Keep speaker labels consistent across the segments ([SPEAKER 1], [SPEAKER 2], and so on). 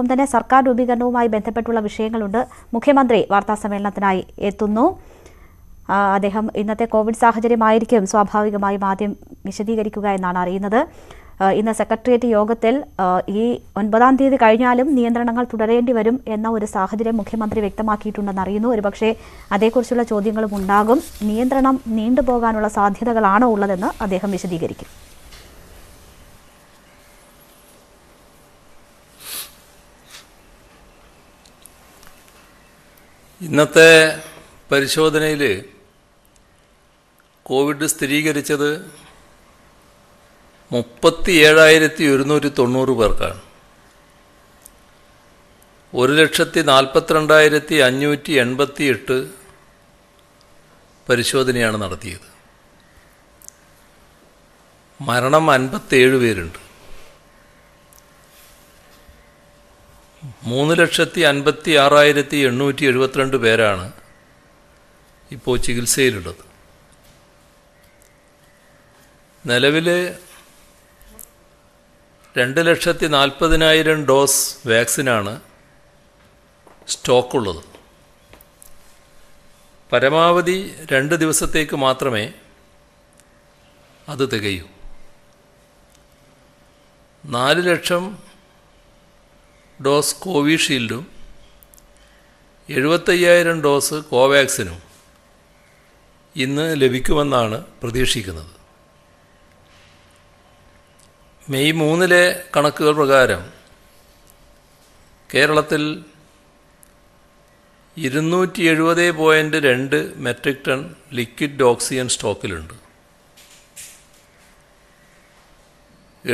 [SPEAKER 1] ഒപ്പം തന്നെ സർക്കാർ രൂപീകരണവുമായി ബന്ധപ്പെട്ടുള്ള വിഷയങ്ങളുണ്ട് മുഖ്യമന്ത്രി വാർത്താസമ്മേളനത്തിനായി എത്തുന്നു അദ്ദേഹം ഇന്നത്തെ കോവിഡ് സാഹചര്യമായിരിക്കും സ്വാഭാവികമായും ആദ്യം വിശദീകരിക്കുക എന്നാണ് അറിയുന്നത് ഇന്ന് സെക്രട്ടേറിയറ്റ് യോഗത്തിൽ ഈ ഒൻപതാം തീയതി കഴിഞ്ഞാലും നിയന്ത്രണങ്ങൾ തുടരേണ്ടി വരും എന്ന ഒരു സാഹചര്യം മുഖ്യമന്ത്രി വ്യക്തമാക്കിയിട്ടുണ്ടെന്ന് അറിയുന്നു ഒരുപക്ഷെ അതേക്കുറിച്ചുള്ള ചോദ്യങ്ങളും ഉണ്ടാകും നിയന്ത്രണം നീണ്ടുപോകാനുള്ള സാധ്യതകളാണോ ഉള്ളതെന്ന് അദ്ദേഹം വിശദീകരിക്കും
[SPEAKER 2] ഇന്നത്തെ പരിശോധനയിൽ കോവിഡ് സ്ഥിരീകരിച്ചത് മുപ്പത്തി ഏഴായിരത്തി ഒരുന്നൂറ്റി തൊണ്ണൂറ് പേർക്കാണ് ഒരു ലക്ഷത്തി നാൽപ്പത്തിരണ്ടായിരത്തി അഞ്ഞൂറ്റി എൺപത്തി എട്ട് പരിശോധനയാണ് നടത്തിയത് മരണം അൻപത്തേഴ് പേരുണ്ട് മൂന്ന് ലക്ഷത്തി അൻപത്തി ആറായിരത്തി എണ്ണൂറ്റി എഴുപത്തിരണ്ട് പേരാണ് ഇപ്പോൾ ചികിത്സയിലുള്ളത് നിലവിൽ രണ്ട് ലക്ഷത്തി നാൽപ്പതിനായിരം ഡോസ് വാക്സിനാണ് സ്റ്റോക്കുള്ളത് പരമാവധി രണ്ട് ദിവസത്തേക്ക് മാത്രമേ അത് തികയൂ നാല് ലക്ഷം ഡോസ് കോവിഷീൽഡും എഴുപത്തയ്യായിരം ഡോസ് കോവാക്സിനും ഇന്ന് ലഭിക്കുമെന്നാണ് പ്രതീക്ഷിക്കുന്നത് മെയ് മൂന്നിലെ കണക്കുകൾ പ്രകാരം കേരളത്തിൽ ഇരുന്നൂറ്റി എഴുപത് പോയിൻറ്റ് രണ്ട് മെട്രിക് ടൺ ലിക്വിഡ് ഓക്സിജൻ സ്റ്റോക്കിലുണ്ട്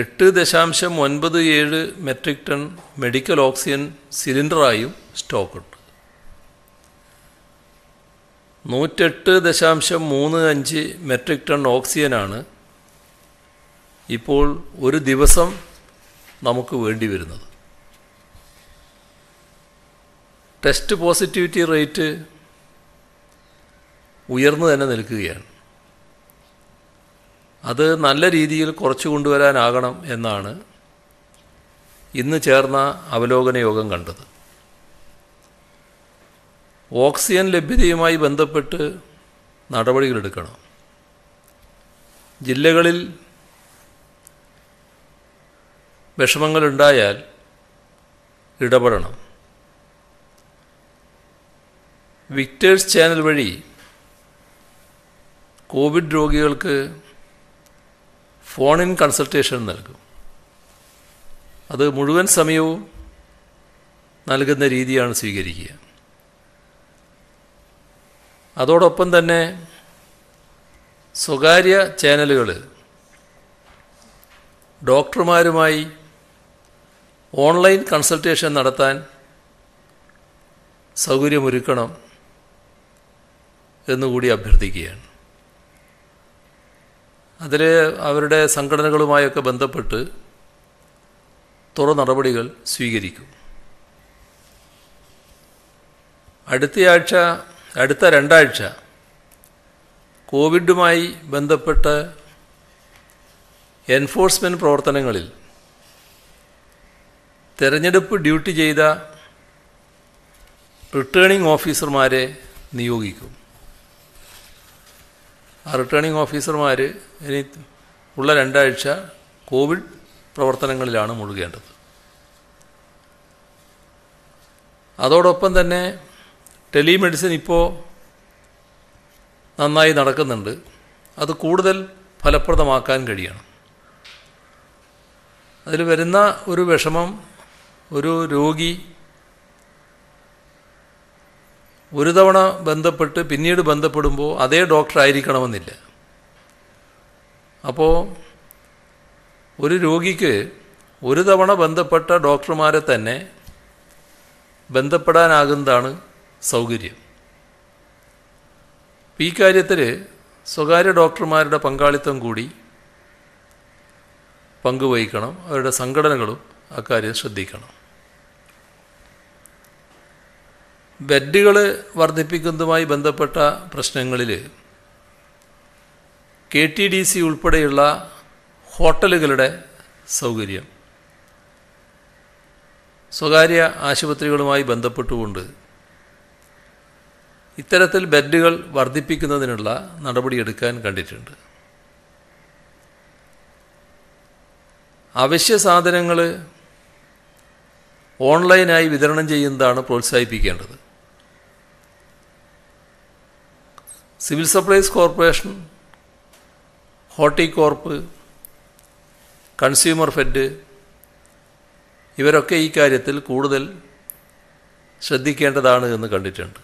[SPEAKER 2] എട്ട് ദശാംശം ഒൻപത് ഏഴ് മെട്രിക് ടൺ മെഡിക്കൽ ഓക്സിജൻ സിലിണ്ടറായും സ്റ്റോക്കുണ്ട് നൂറ്റെട്ട് ദശാംശം മൂന്ന് അഞ്ച് മെട്രിക് ടൺ ഓക്സിജനാണ് ഇപ്പോൾ ഒരു ദിവസം നമുക്ക് വേണ്ടി വരുന്നത് ടെസ്റ്റ് പോസിറ്റിവിറ്റി റേറ്റ് ഉയർന്നു തന്നെ നിൽക്കുകയാണ് അത് നല്ല രീതിയിൽ കുറച്ചു കൊണ്ടുവരാനാകണം എന്നാണ് ഇന്ന് ചേർന്ന അവലോകന യോഗം കണ്ടത് ഓക്സിജൻ ലഭ്യതയുമായി ബന്ധപ്പെട്ട് നടപടികളെടുക്കണം ജില്ലകളിൽ വിഷമങ്ങളുണ്ടായാൽ ഇടപെടണം വിക്ടേഴ്സ് ചാനൽ വഴി കോവിഡ് രോഗികൾക്ക് ഫോണിൻ കൺസൾട്ടേഷൻ നൽകും അത് മുഴുവൻ സമയവും നൽകുന്ന രീതിയാണ് സ്വീകരിക്കുക അതോടൊപ്പം തന്നെ സ്വകാര്യ ചാനലുകൾ ഡോക്ടർമാരുമായി ഓൺലൈൻ കൺസൾട്ടേഷൻ നടത്താൻ സൗകര്യമൊരുക്കണം എന്നുകൂടി അഭ്യർത്ഥിക്കുകയാണ് അതിൽ അവരുടെ സംഘടനകളുമായൊക്കെ ബന്ധപ്പെട്ട് തുറ നടപടികൾ സ്വീകരിക്കും അടുത്തയാഴ്ച അടുത്ത രണ്ടാഴ്ച കോവിഡുമായി ബന്ധപ്പെട്ട് എൻഫോഴ്സ്മെൻറ്റ് പ്രവർത്തനങ്ങളിൽ തെരഞ്ഞെടുപ്പ് ഡ്യൂട്ടി ചെയ്ത റിട്ടേണിംഗ് ഓഫീസർമാരെ നിയോഗിക്കും ആ റിട്ടേണിംഗ് ഓഫീസർമാർ ഇനി ഉള്ള രണ്ടാഴ്ച കോവിഡ് പ്രവർത്തനങ്ങളിലാണ് മുഴുകേണ്ടത് അതോടൊപ്പം തന്നെ ടെലിമെഡിസിൻ ഇപ്പോൾ നന്നായി നടക്കുന്നുണ്ട് അത് കൂടുതൽ ഫലപ്രദമാക്കാൻ കഴിയണം അതിൽ വരുന്ന ഒരു വിഷമം ഒരു രോഗി ഒരു തവണ ബന്ധപ്പെട്ട് പിന്നീട് ബന്ധപ്പെടുമ്പോൾ അതേ ഡോക്ടർ ആയിരിക്കണമെന്നില്ല അപ്പോൾ ഒരു രോഗിക്ക് ഒരു തവണ ബന്ധപ്പെട്ട ഡോക്ടർമാരെ തന്നെ ബന്ധപ്പെടാനാകുന്നതാണ് സൗകര്യം ഈ കാര്യത്തിൽ സ്വകാര്യ ഡോക്ടർമാരുടെ പങ്കാളിത്തം കൂടി പങ്കുവഹിക്കണം അവരുടെ സംഘടനകളും അക്കാര്യം ശ്രദ്ധിക്കണം ബെഡുകൾ വർദ്ധിപ്പിക്കുന്നതുമായി ബന്ധപ്പെട്ട പ്രശ്നങ്ങളിൽ കെ ടി ഡി സി ഉൾപ്പെടെയുള്ള ഹോട്ടലുകളുടെ സൗകര്യം സ്വകാര്യ ആശുപത്രികളുമായി ബന്ധപ്പെട്ടുകൊണ്ട് ഇത്തരത്തിൽ ബെഡുകൾ വർദ്ധിപ്പിക്കുന്നതിനുള്ള നടപടിയെടുക്കാൻ കണ്ടിട്ടുണ്ട് അവശ്യ സാധനങ്ങൾ ഓൺലൈനായി വിതരണം ചെയ്യുന്നതാണ് പ്രോത്സാഹിപ്പിക്കേണ്ടത് civil supplies corporation Horticorp consumer fed ഇവരൊക്കെ ഈ കാര്യത്തിൽ കൂടുതൽ ശ്രദ്ധിക്കേണ്ടതാണ് എന്ന് കണ്ടിട്ടുണ്ട്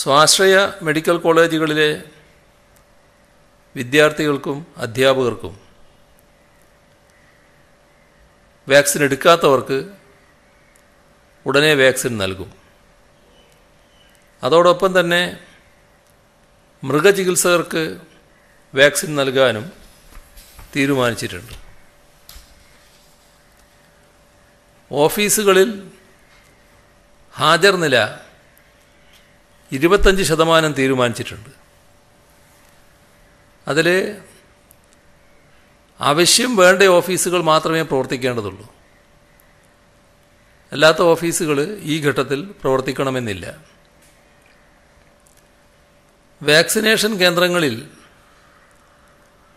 [SPEAKER 2] സ്വാശ്രയ മെഡിക്കൽ കോളേജുകളിലെ വിദ്യാർത്ഥികൾക്കും അധ്യാപകർക്കും വാക്സിൻ എടുക്കാത്തവർക്ക് ഉടനെ വാക്സിൻ നൽകും അതോടൊപ്പം തന്നെ മൃഗചികിത്സകർക്ക് വാക്സിൻ നൽകാനും തീരുമാനിച്ചിട്ടുണ്ട് ഓഫീസുകളിൽ ഹാജർ നില ഇരുപത്തഞ്ച് ശതമാനം തീരുമാനിച്ചിട്ടുണ്ട് അതിൽ ആവശ്യം വേണ്ട ഓഫീസുകൾ മാത്രമേ പ്രവർത്തിക്കേണ്ടതുള്ളൂ അല്ലാത്ത ഓഫീസുകൾ ഈ ഘട്ടത്തിൽ പ്രവർത്തിക്കണമെന്നില്ല വാക്സിനേഷൻ കേന്ദ്രങ്ങളിൽ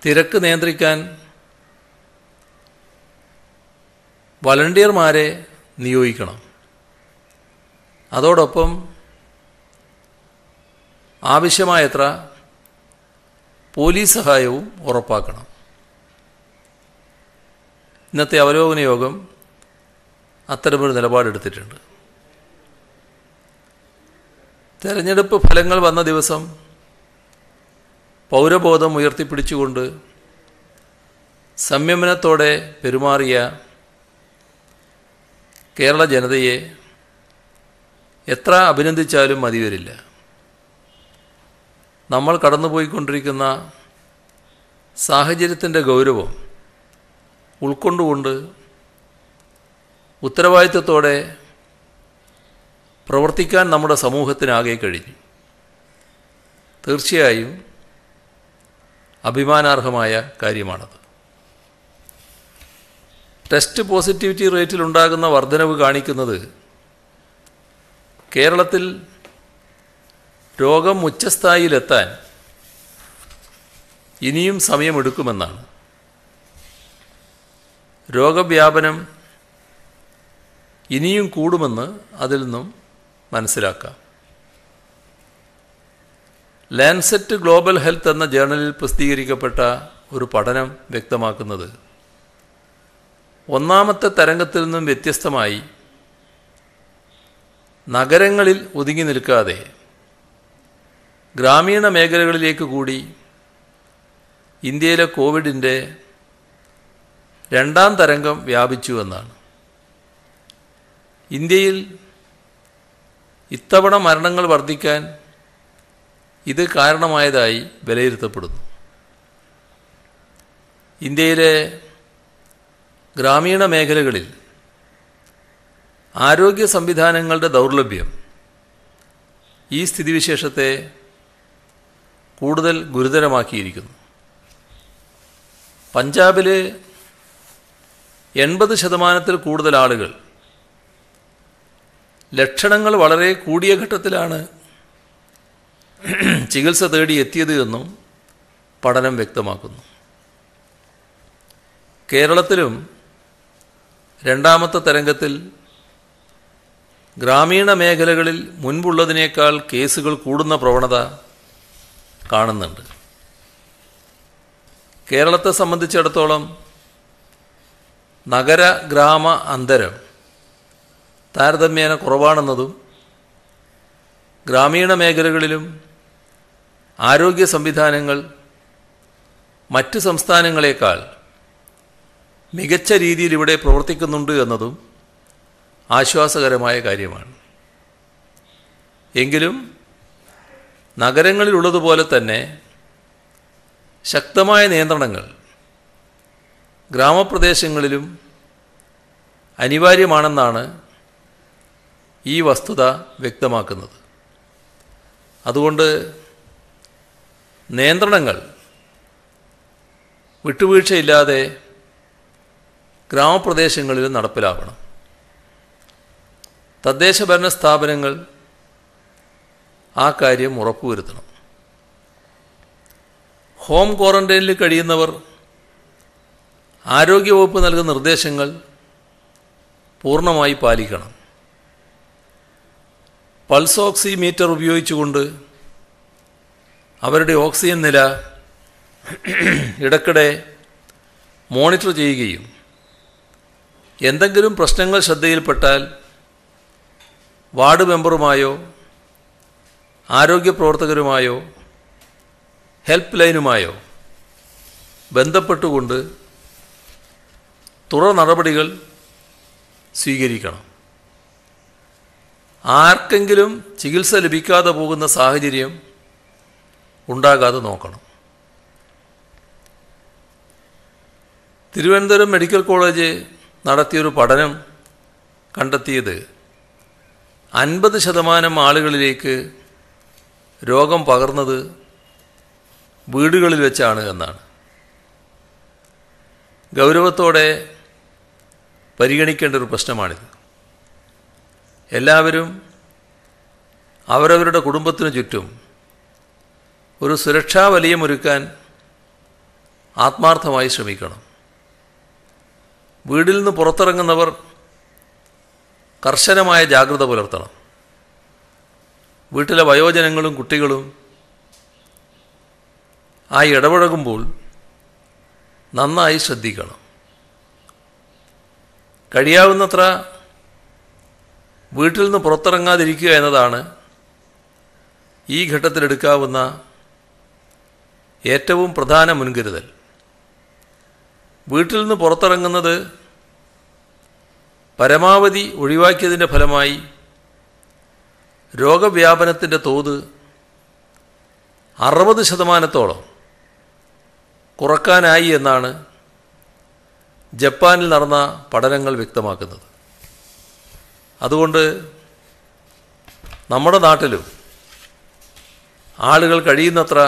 [SPEAKER 2] തിരക്ക് നിയന്ത്രിക്കാൻ വളണ്ടിയർമാരെ നിയോഗിക്കണം അതോടൊപ്പം ആവശ്യമായത്ര പോലീസ് സഹായവും ഉറപ്പാക്കണം ഇന്നത്തെ അവലോകന യോഗം അത്തരമൊരു നിലപാടെടുത്തിട്ടുണ്ട് തെരഞ്ഞെടുപ്പ് ഫലങ്ങൾ വന്ന ദിവസം പൗരബോധം ഉയർത്തിപ്പിടിച്ചുകൊണ്ട് സംയമനത്തോടെ പെരുമാറിയ കേരള ജനതയെ എത്ര അഭിനന്ദിച്ചാലും മതി വരില്ല നമ്മൾ കടന്നുപോയിക്കൊണ്ടിരിക്കുന്ന സാഹചര്യത്തിൻ്റെ ഗൗരവം ഉൾക്കൊണ്ടുകൊണ്ട് ഉത്തരവാദിത്വത്തോടെ പ്രവർത്തിക്കാൻ നമ്മുടെ സമൂഹത്തിനാകെ കഴിഞ്ഞു തീർച്ചയായും അഭിമാനാർഹമായ കാര്യമാണത് ടെസ്റ്റ് പോസിറ്റിവിറ്റി റേറ്റിലുണ്ടാകുന്ന വർധനവ് കാണിക്കുന്നത് കേരളത്തിൽ രോഗം ഉച്ചസ്ഥായിലെത്താൻ ഇനിയും സമയമെടുക്കുമെന്നാണ് രോഗവ്യാപനം ഇനിയും കൂടുമെന്ന് അതിൽ നിന്നും മനസ്സിലാക്കാം ലാൻസെറ്റ് ഗ്ലോബൽ ഹെൽത്ത് എന്ന ജേണലിൽ പ്രസിദ്ധീകരിക്കപ്പെട്ട ഒരു പഠനം വ്യക്തമാക്കുന്നത് ഒന്നാമത്തെ തരംഗത്തിൽ നിന്നും വ്യത്യസ്തമായി നഗരങ്ങളിൽ ഒതുങ്ങി നിൽക്കാതെ ഗ്രാമീണ മേഖലകളിലേക്ക് കൂടി ഇന്ത്യയിലെ കോവിഡിൻ്റെ രണ്ടാം തരംഗം വ്യാപിച്ചു എന്നാണ് ഇന്ത്യയിൽ ഇത്തവണ മരണങ്ങൾ വർദ്ധിക്കാൻ ഇത് കാരണമായതായി വിലയിരുത്തപ്പെടുന്നു ഇന്ത്യയിലെ ഗ്രാമീണ മേഖലകളിൽ ആരോഗ്യ സംവിധാനങ്ങളുടെ ദൗർലഭ്യം ഈ സ്ഥിതിവിശേഷത്തെ കൂടുതൽ ഗുരുതരമാക്കിയിരിക്കുന്നു പഞ്ചാബിൽ എൺപത് ശതമാനത്തിൽ കൂടുതൽ ആളുകൾ ലക്ഷണങ്ങൾ വളരെ കൂടിയ ഘട്ടത്തിലാണ് ചികിത്സ തേടി എത്തിയത് എന്നും പഠനം വ്യക്തമാക്കുന്നു കേരളത്തിലും രണ്ടാമത്തെ തരംഗത്തിൽ ഗ്രാമീണ മേഖലകളിൽ മുൻപുള്ളതിനേക്കാൾ കേസുകൾ കൂടുന്ന പ്രവണത കാണുന്നുണ്ട് കേരളത്തെ സംബന്ധിച്ചിടത്തോളം നഗര ഗ്രാമ അന്തരം താരതമ്യേന കുറവാണെന്നതും ഗ്രാമീണ മേഖലകളിലും ആരോഗ്യ സംവിധാനങ്ങൾ മറ്റ് സംസ്ഥാനങ്ങളെക്കാൾ മികച്ച രീതിയിൽ ഇവിടെ പ്രവർത്തിക്കുന്നുണ്ട് എന്നതും ആശ്വാസകരമായ കാര്യമാണ് എങ്കിലും നഗരങ്ങളിലുള്ളതുപോലെ തന്നെ ശക്തമായ നിയന്ത്രണങ്ങൾ ഗ്രാമപ്രദേശങ്ങളിലും അനിവാര്യമാണെന്നാണ് ഈ വസ്തുത വ്യക്തമാക്കുന്നത് അതുകൊണ്ട് നിയന്ത്രണങ്ങൾ വിട്ടുവീഴ്ചയില്ലാതെ ഗ്രാമപ്രദേശങ്ങളിൽ നടപ്പിലാക്കണം തദ്ദേശ ഭരണ സ്ഥാപനങ്ങൾ ആ കാര്യം ഉറപ്പുവരുത്തണം ഹോം ക്വാറന്റൈനിൽ കഴിയുന്നവർ ആരോഗ്യവകുപ്പ് നൽകുന്ന നിർദ്ദേശങ്ങൾ പൂർണ്ണമായി പാലിക്കണം പൾസ് ഓക്സിമീറ്റർ ഉപയോഗിച്ചുകൊണ്ട് അവരുടെ ഓക്സിജൻ നില ഇടയ്ക്കിടെ മോണിറ്റർ ചെയ്യുകയും എന്തെങ്കിലും പ്രശ്നങ്ങൾ ശ്രദ്ധയിൽപ്പെട്ടാൽ വാർഡ് മെമ്പറുമായോ ആരോഗ്യ പ്രവർത്തകരുമായോ ഹെൽപ്പ് ലൈനുമായോ ബന്ധപ്പെട്ടുകൊണ്ട് തുടർ നടപടികൾ സ്വീകരിക്കണം ആർക്കെങ്കിലും ചികിത്സ ലഭിക്കാതെ പോകുന്ന സാഹചര്യം ഉണ്ടാകാതെ നോക്കണം തിരുവനന്തപുരം മെഡിക്കൽ കോളേജ് നടത്തിയൊരു പഠനം കണ്ടെത്തിയത് അൻപത് ശതമാനം ആളുകളിലേക്ക് രോഗം പകർന്നത് വീടുകളിൽ വെച്ചാണ് എന്നാണ് ഗൗരവത്തോടെ പരിഗണിക്കേണ്ട ഒരു പ്രശ്നമാണിത് എല്ലാവരും അവരവരുടെ കുടുംബത്തിനു ചുറ്റും ഒരു സുരക്ഷാ വലയമൊരുക്കാൻ ആത്മാർത്ഥമായി ശ്രമിക്കണം വീടിൽ നിന്ന് പുറത്തിറങ്ങുന്നവർ കർശനമായ ജാഗ്രത പുലർത്തണം വീട്ടിലെ വയോജനങ്ങളും കുട്ടികളും ആ ഇടപഴകുമ്പോൾ നന്നായി ശ്രദ്ധിക്കണം കഴിയാവുന്നത്ര വീട്ടിൽ നിന്ന് പുറത്തിറങ്ങാതിരിക്കുക എന്നതാണ് ഈ ഘട്ടത്തിലെടുക്കാവുന്ന ഏറ്റവും പ്രധാന മുൻകരുതൽ വീട്ടിൽ നിന്ന് പുറത്തിറങ്ങുന്നത് പരമാവധി ഒഴിവാക്കിയതിൻ്റെ ഫലമായി രോഗവ്യാപനത്തിൻ്റെ തോത് അറുപത് ശതമാനത്തോളം കുറക്കാനായി എന്നാണ് ജപ്പാനിൽ നടന്ന പഠനങ്ങൾ വ്യക്തമാക്കുന്നത് അതുകൊണ്ട് നമ്മുടെ നാട്ടിലും ആളുകൾ കഴിയുന്നത്ര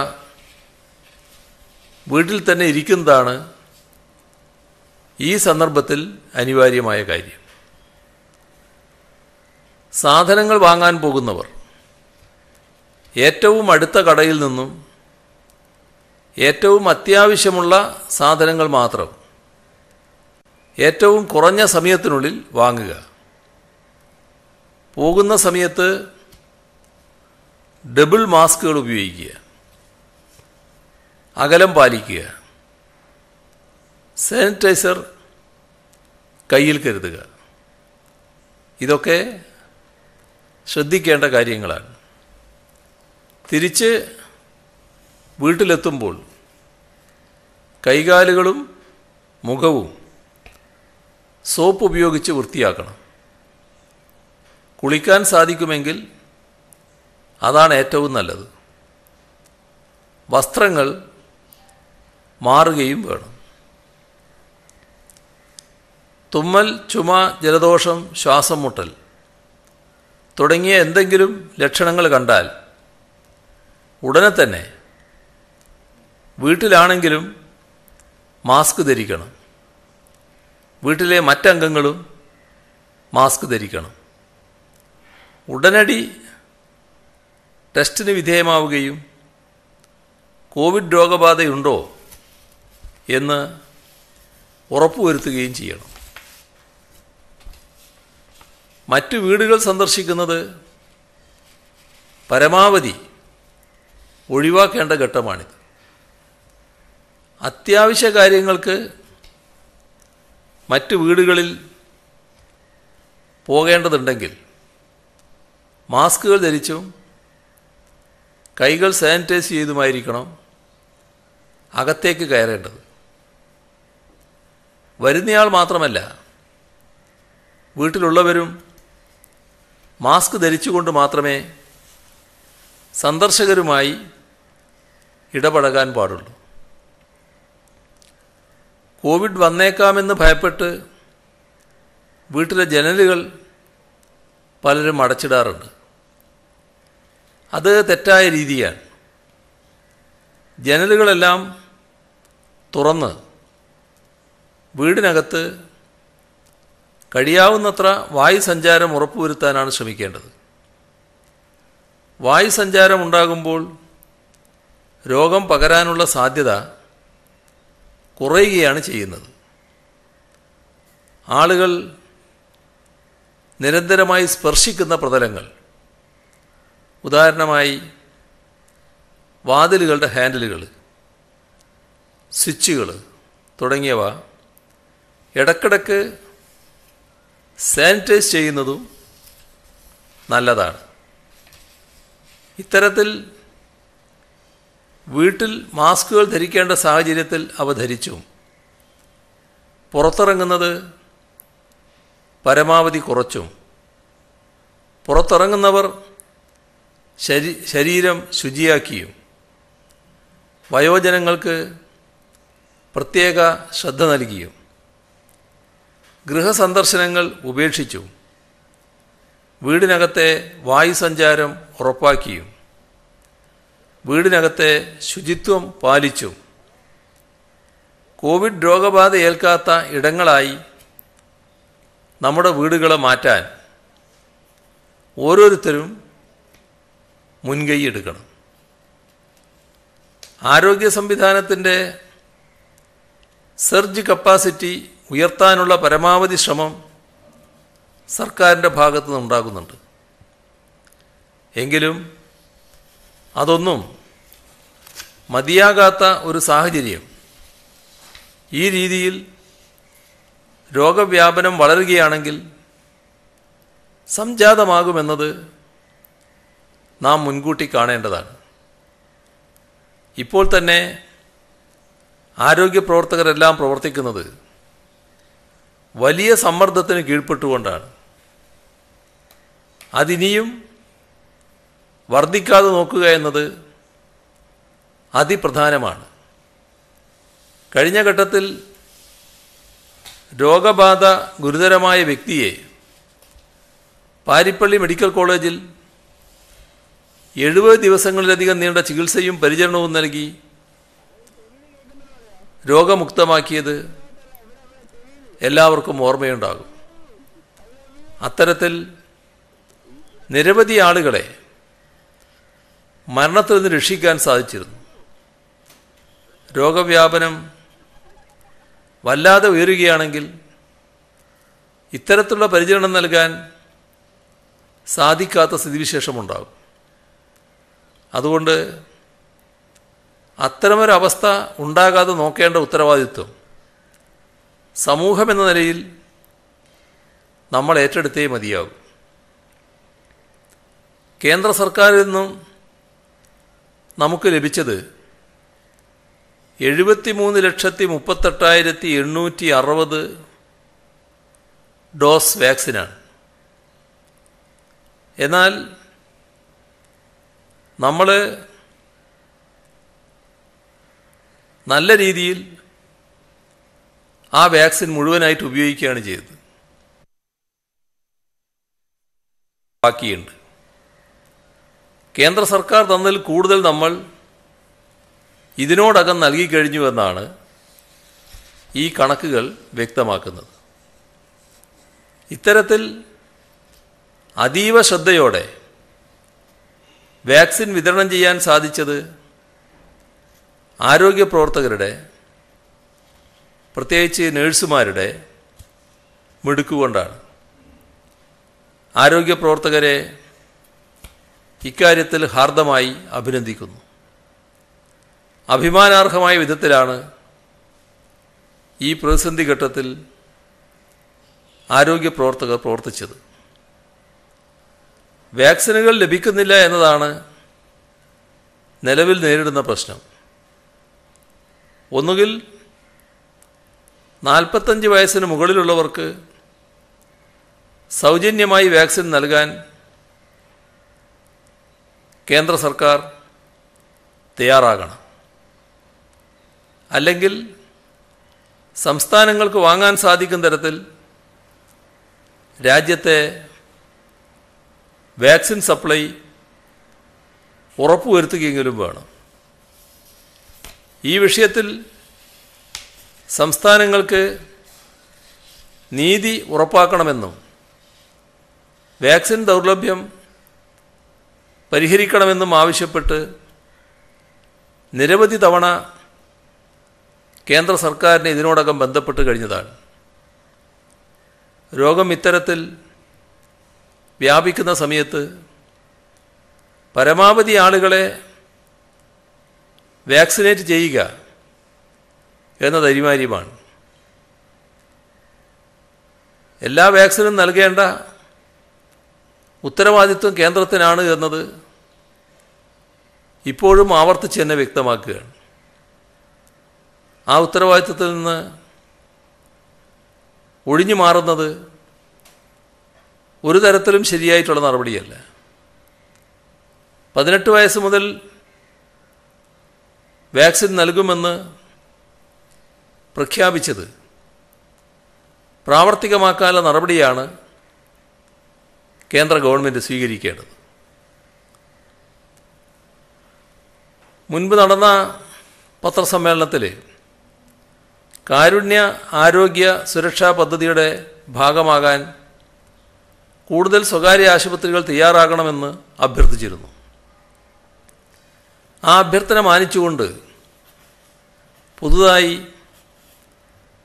[SPEAKER 2] വീട്ടിൽ തന്നെ ഇരിക്കുന്നതാണ് ഈ സന്ദർഭത്തിൽ അനിവാര്യമായ കാര്യം സാധനങ്ങൾ വാങ്ങാൻ പോകുന്നവർ ഏറ്റവും അടുത്ത കടയിൽ നിന്നും ഏറ്റവും അത്യാവശ്യമുള്ള സാധനങ്ങൾ മാത്രം ഏറ്റവും കുറഞ്ഞ സമയത്തിനുള്ളിൽ വാങ്ങുക പോകുന്ന സമയത്ത് ഡബിൾ മാസ്കുകൾ ഉപയോഗിക്കുക അകലം പാലിക്കുക സാനിറ്റൈസർ കയ്യിൽ കരുതുക ഇതൊക്കെ ശ്രദ്ധിക്കേണ്ട കാര്യങ്ങളാണ് തിരിച്ച് വീട്ടിലെത്തുമ്പോൾ കൈകാലുകളും മുഖവും സോപ്പ് ഉപയോഗിച്ച് വൃത്തിയാക്കണം കുളിക്കാൻ സാധിക്കുമെങ്കിൽ അതാണ് ഏറ്റവും നല്ലത് വസ്ത്രങ്ങൾ മാറുകയും വേണം തുമ്മൽ ചുമ ജലദോഷം ശ്വാസം മുട്ടൽ തുടങ്ങിയ എന്തെങ്കിലും ലക്ഷണങ്ങൾ കണ്ടാൽ ഉടനെ തന്നെ വീട്ടിലാണെങ്കിലും മാസ്ക് ധരിക്കണം വീട്ടിലെ മറ്റംഗങ്ങളും മാസ്ക് ധരിക്കണം ഉടനടി ടെസ്റ്റിന് വിധേയമാവുകയും കോവിഡ് രോഗബാധയുണ്ടോ എന്ന് ഉറപ്പുവരുത്തുകയും ചെയ്യണം മറ്റു വീടുകൾ സന്ദർശിക്കുന്നത് പരമാവധി ഒഴിവാക്കേണ്ട ഘട്ടമാണിത് അത്യാവശ്യ കാര്യങ്ങൾക്ക് മറ്റു വീടുകളിൽ പോകേണ്ടതുണ്ടെങ്കിൽ മാസ്കുകൾ ധരിച്ചും കൈകൾ സാനിറ്റൈസ് ചെയ്തുമായിരിക്കണം അകത്തേക്ക് കയറേണ്ടത് വരുന്നയാൾ മാത്രമല്ല വീട്ടിലുള്ളവരും മാസ്ക് ധരിച്ചുകൊണ്ട് മാത്രമേ സന്ദർശകരുമായി ഇടപഴകാൻ പാടുള്ളൂ കോവിഡ് വന്നേക്കാമെന്ന് ഭയപ്പെട്ട് വീട്ടിലെ ജനലുകൾ പലരും അടച്ചിടാറുണ്ട് അത് തെറ്റായ രീതിയാണ് ജനലുകളെല്ലാം തുറന്ന് വീടിനകത്ത് കഴിയാവുന്നത്ര വായു സഞ്ചാരം ഉറപ്പുവരുത്താനാണ് ശ്രമിക്കേണ്ടത് വായു സഞ്ചാരം ഉണ്ടാകുമ്പോൾ രോഗം പകരാനുള്ള സാധ്യത കുറയുകയാണ് ചെയ്യുന്നത് ആളുകൾ നിരന്തരമായി സ്പർശിക്കുന്ന പ്രതലങ്ങൾ ഉദാഹരണമായി വാതിലുകളുടെ ഹാൻഡിലുകൾ സ്വിച്ചുകൾ തുടങ്ങിയവ ഇടക്കിടക്ക് സാനിറ്റൈസ് ചെയ്യുന്നതും നല്ലതാണ് ഇത്തരത്തിൽ വീട്ടിൽ മാസ്കുകൾ ധരിക്കേണ്ട സാഹചര്യത്തിൽ അവ ധരിച്ചു പുറത്തിറങ്ങുന്നത് പരമാവധി കുറച്ചും പുറത്തിറങ്ങുന്നവർ ശരി ശരീരം ശുചിയാക്കിയും വയോജനങ്ങൾക്ക് പ്രത്യേക ശ്രദ്ധ നൽകിയും ഗൃഹസന്ദർശനങ്ങൾ ഉപേക്ഷിച്ചു വീടിനകത്തെ വായുസഞ്ചാരം ഉറപ്പാക്കിയും വീടിനകത്തെ ശുചിത്വം പാലിച്ചു കോവിഡ് രോഗബാധ ഏൽക്കാത്ത ഇടങ്ങളായി നമ്മുടെ വീടുകളെ മാറ്റാൻ ഓരോരുത്തരും മുൻകൈ എടുക്കണം ആരോഗ്യ സംവിധാനത്തിൻ്റെ സെർജ് കപ്പാസിറ്റി ഉയർത്താനുള്ള പരമാവധി ശ്രമം സർക്കാരിൻ്റെ ഭാഗത്ത് നിന്നുണ്ടാകുന്നുണ്ട് എങ്കിലും അതൊന്നും മതിയാകാത്ത ഒരു സാഹചര്യം ഈ രീതിയിൽ രോഗവ്യാപനം വളരുകയാണെങ്കിൽ സംജാതമാകുമെന്നത് നാം മുൻകൂട്ടി കാണേണ്ടതാണ് ഇപ്പോൾ തന്നെ ആരോഗ്യ പ്രവർത്തകരെല്ലാം പ്രവർത്തിക്കുന്നത് വലിയ സമ്മർദ്ദത്തിന് കീഴ്പ്പെട്ടുകൊണ്ടാണ് അതിനിയും വർദ്ധിക്കാതെ നോക്കുക എന്നത് അതിപ്രധാനമാണ് കഴിഞ്ഞ ഘട്ടത്തിൽ രോഗബാധ ഗുരുതരമായ വ്യക്തിയെ പാരിപ്പള്ളി മെഡിക്കൽ കോളേജിൽ എഴുപത് ദിവസങ്ങളിലധികം നീണ്ട ചികിത്സയും പരിചരണവും നൽകി രോഗമുക്തമാക്കിയത് എല്ലാവർക്കും ഓർമ്മയുണ്ടാകും അത്തരത്തിൽ നിരവധി ആളുകളെ മരണത്തിൽ നിന്ന് രക്ഷിക്കാൻ സാധിച്ചിരുന്നു രോഗവ്യാപനം വല്ലാതെ ഉയരുകയാണെങ്കിൽ ഇത്തരത്തിലുള്ള പരിചരണം നൽകാൻ സാധിക്കാത്ത സ്ഥിതിവിശേഷമുണ്ടാകും അതുകൊണ്ട് അത്തരമൊരവസ്ഥ ഉണ്ടാകാതെ നോക്കേണ്ട ഉത്തരവാദിത്വം സമൂഹം എന്ന നിലയിൽ നമ്മൾ ഏറ്റെടുത്തേ മതിയാകും കേന്ദ്ര സർക്കാരിൽ നിന്നും നമുക്ക് ലഭിച്ചത് മൂന്ന് ലക്ഷത്തി മുപ്പത്തെട്ടായിരത്തി എണ്ണൂറ്റി അറുപത് ഡോസ് വാക്സിനാണ് എന്നാൽ നമ്മൾ നല്ല രീതിയിൽ ആ വാക്സിൻ മുഴുവനായിട്ട് ഉപയോഗിക്കുകയാണ് ചെയ്തത് ബാക്കിയുണ്ട് കേന്ദ്ര സർക്കാർ തന്നതിൽ കൂടുതൽ നമ്മൾ ഇതിനോടകം നൽകിക്കഴിഞ്ഞു എന്നാണ് ഈ കണക്കുകൾ വ്യക്തമാക്കുന്നത് ഇത്തരത്തിൽ അതീവ ശ്രദ്ധയോടെ വാക്സിൻ വിതരണം ചെയ്യാൻ സാധിച്ചത് ആരോഗ്യ പ്രവർത്തകരുടെ പ്രത്യേകിച്ച് നേഴ്സുമാരുടെ മിടുക്കുകൊണ്ടാണ് ആരോഗ്യ പ്രവർത്തകരെ ഇക്കാര്യത്തിൽ ഹാർദമായി അഭിനന്ദിക്കുന്നു അഭിമാനാർഹമായ വിധത്തിലാണ് ഈ പ്രതിസന്ധി ഘട്ടത്തിൽ ആരോഗ്യ പ്രവർത്തകർ പ്രവർത്തിച്ചത് വാക്സിനുകൾ ലഭിക്കുന്നില്ല എന്നതാണ് നിലവിൽ നേരിടുന്ന പ്രശ്നം ഒന്നുകിൽ നാൽപ്പത്തഞ്ച് വയസ്സിന് മുകളിലുള്ളവർക്ക് സൗജന്യമായി വാക്സിൻ നൽകാൻ കേന്ദ്ര സർക്കാർ തയ്യാറാകണം അല്ലെങ്കിൽ സംസ്ഥാനങ്ങൾക്ക് വാങ്ങാൻ സാധിക്കും തരത്തിൽ രാജ്യത്തെ വാക്സിൻ സപ്ലൈ ഉറപ്പുവരുത്തുകയെങ്കിലും വേണം ഈ വിഷയത്തിൽ സംസ്ഥാനങ്ങൾക്ക് നീതി ഉറപ്പാക്കണമെന്നും വാക്സിൻ ദൗർലഭ്യം പരിഹരിക്കണമെന്നും ആവശ്യപ്പെട്ട് നിരവധി തവണ കേന്ദ്ര സർക്കാരിനെ ഇതിനോടകം ബന്ധപ്പെട്ട് കഴിഞ്ഞതാണ് രോഗം ഇത്തരത്തിൽ വ്യാപിക്കുന്ന സമയത്ത് പരമാവധി ആളുകളെ വാക്സിനേറ്റ് ചെയ്യുക എന്നത് അനിവാര്യമാണ് എല്ലാ വാക്സിനും നൽകേണ്ട ഉത്തരവാദിത്വം കേന്ദ്രത്തിനാണ് എന്നത് ഇപ്പോഴും ആവർത്തിച്ച് തന്നെ വ്യക്തമാക്കുകയാണ് ആ ഉത്തരവാദിത്വത്തിൽ നിന്ന് ഒഴിഞ്ഞു മാറുന്നത് ഒരു തരത്തിലും ശരിയായിട്ടുള്ള നടപടിയല്ല പതിനെട്ട് വയസ്സ് മുതൽ വാക്സിൻ നൽകുമെന്ന് പ്രഖ്യാപിച്ചത് പ്രാവർത്തികമാക്കാനുള്ള നടപടിയാണ് കേന്ദ്ര ഗവൺമെൻറ് സ്വീകരിക്കേണ്ടത് മുൻപ് നടന്ന പത്രസമ്മേളനത്തിൽ കാരുണ്യ ആരോഗ്യ സുരക്ഷാ പദ്ധതിയുടെ ഭാഗമാകാൻ കൂടുതൽ സ്വകാര്യ ആശുപത്രികൾ തയ്യാറാകണമെന്ന് അഭ്യർത്ഥിച്ചിരുന്നു ആ അഭ്യർത്ഥന മാനിച്ചുകൊണ്ട് പുതുതായി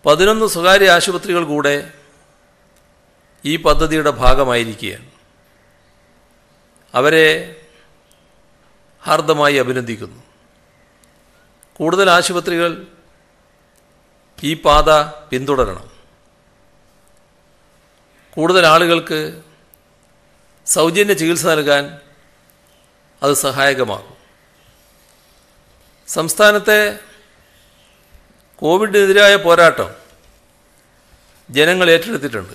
[SPEAKER 2] പതിനൊന്ന് സ്വകാര്യ ആശുപത്രികൾ കൂടെ ഈ പദ്ധതിയുടെ ഭാഗമായിരിക്കുകയാണ് അവരെ ഹാർദമായി അഭിനന്ദിക്കുന്നു കൂടുതൽ ആശുപത്രികൾ ഈ പാത പിന്തുടരണം കൂടുതൽ ആളുകൾക്ക് സൗജന്യ ചികിത്സ നൽകാൻ അത് സഹായകമാകും സംസ്ഥാനത്തെ കോവിഡിനെതിരായ പോരാട്ടം ജനങ്ങൾ ഏറ്റെടുത്തിട്ടുണ്ട്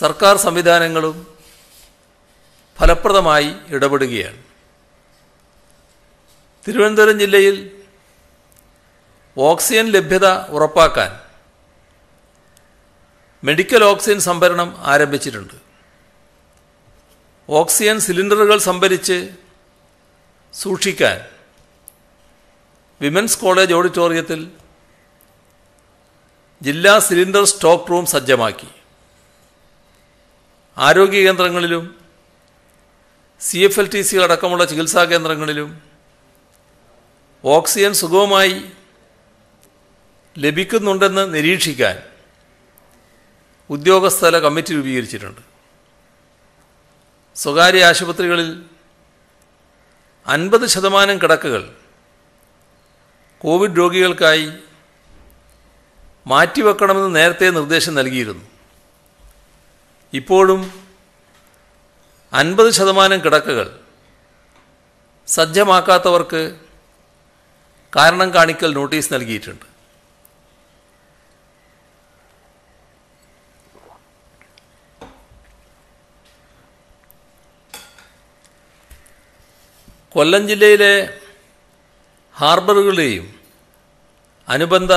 [SPEAKER 2] സർക്കാർ സംവിധാനങ്ങളും ഫലപ്രദമായി ഇടപെടുകയാണ് തിരുവനന്തപുരം ജില്ലയിൽ ഓക്സിജൻ ലഭ്യത ഉറപ്പാക്കാൻ മെഡിക്കൽ ഓക്സിജൻ സംഭരണം ആരംഭിച്ചിട്ടുണ്ട് ഓക്സിജൻ സിലിണ്ടറുകൾ സംഭരിച്ച് സൂക്ഷിക്കാൻ വിമൻസ് കോളേജ് ഓഡിറ്റോറിയത്തിൽ ജില്ലാ സിലിണ്ടർ സ്റ്റോക്ക് റൂം സജ്ജമാക്കി ആരോഗ്യ കേന്ദ്രങ്ങളിലും C F L T C അടക്കമുള്ള ചികിത്സാ കേന്ദ്രങ്ങളിലും ഓക്സിജൻ സുഗമമായി ലഭിക്കുന്നുണ്ടെന്ന് നിരീക്ഷിക്കാൻ ഉദ്യോഗസ്ഥല കമ്മിറ്റി രൂപീകരിച്ചിട്ടുണ്ട് സ്വകാര്യ ആശുപത്രികളിൽ അൻപത് ശതമാനം കിടക്കുകൾ കോവിഡ് രോഗികൾക്കായി മാറ്റിവെക്കണമെന്ന് നേരത്തെ നിർദ്ദേശം നൽകിയിരുന്നു ഇപ്പോഴും അൻപത് ശതമാനം കിടക്കകൾ സജ്ജമാക്കാത്തവർക്ക് കാരണം കാണിക്കൽ നോട്ടീസ് നൽകിയിട്ടുണ്ട് കൊല്ലം ജില്ലയിലെ ഹാർബറുകളുടെയും അനുബന്ധ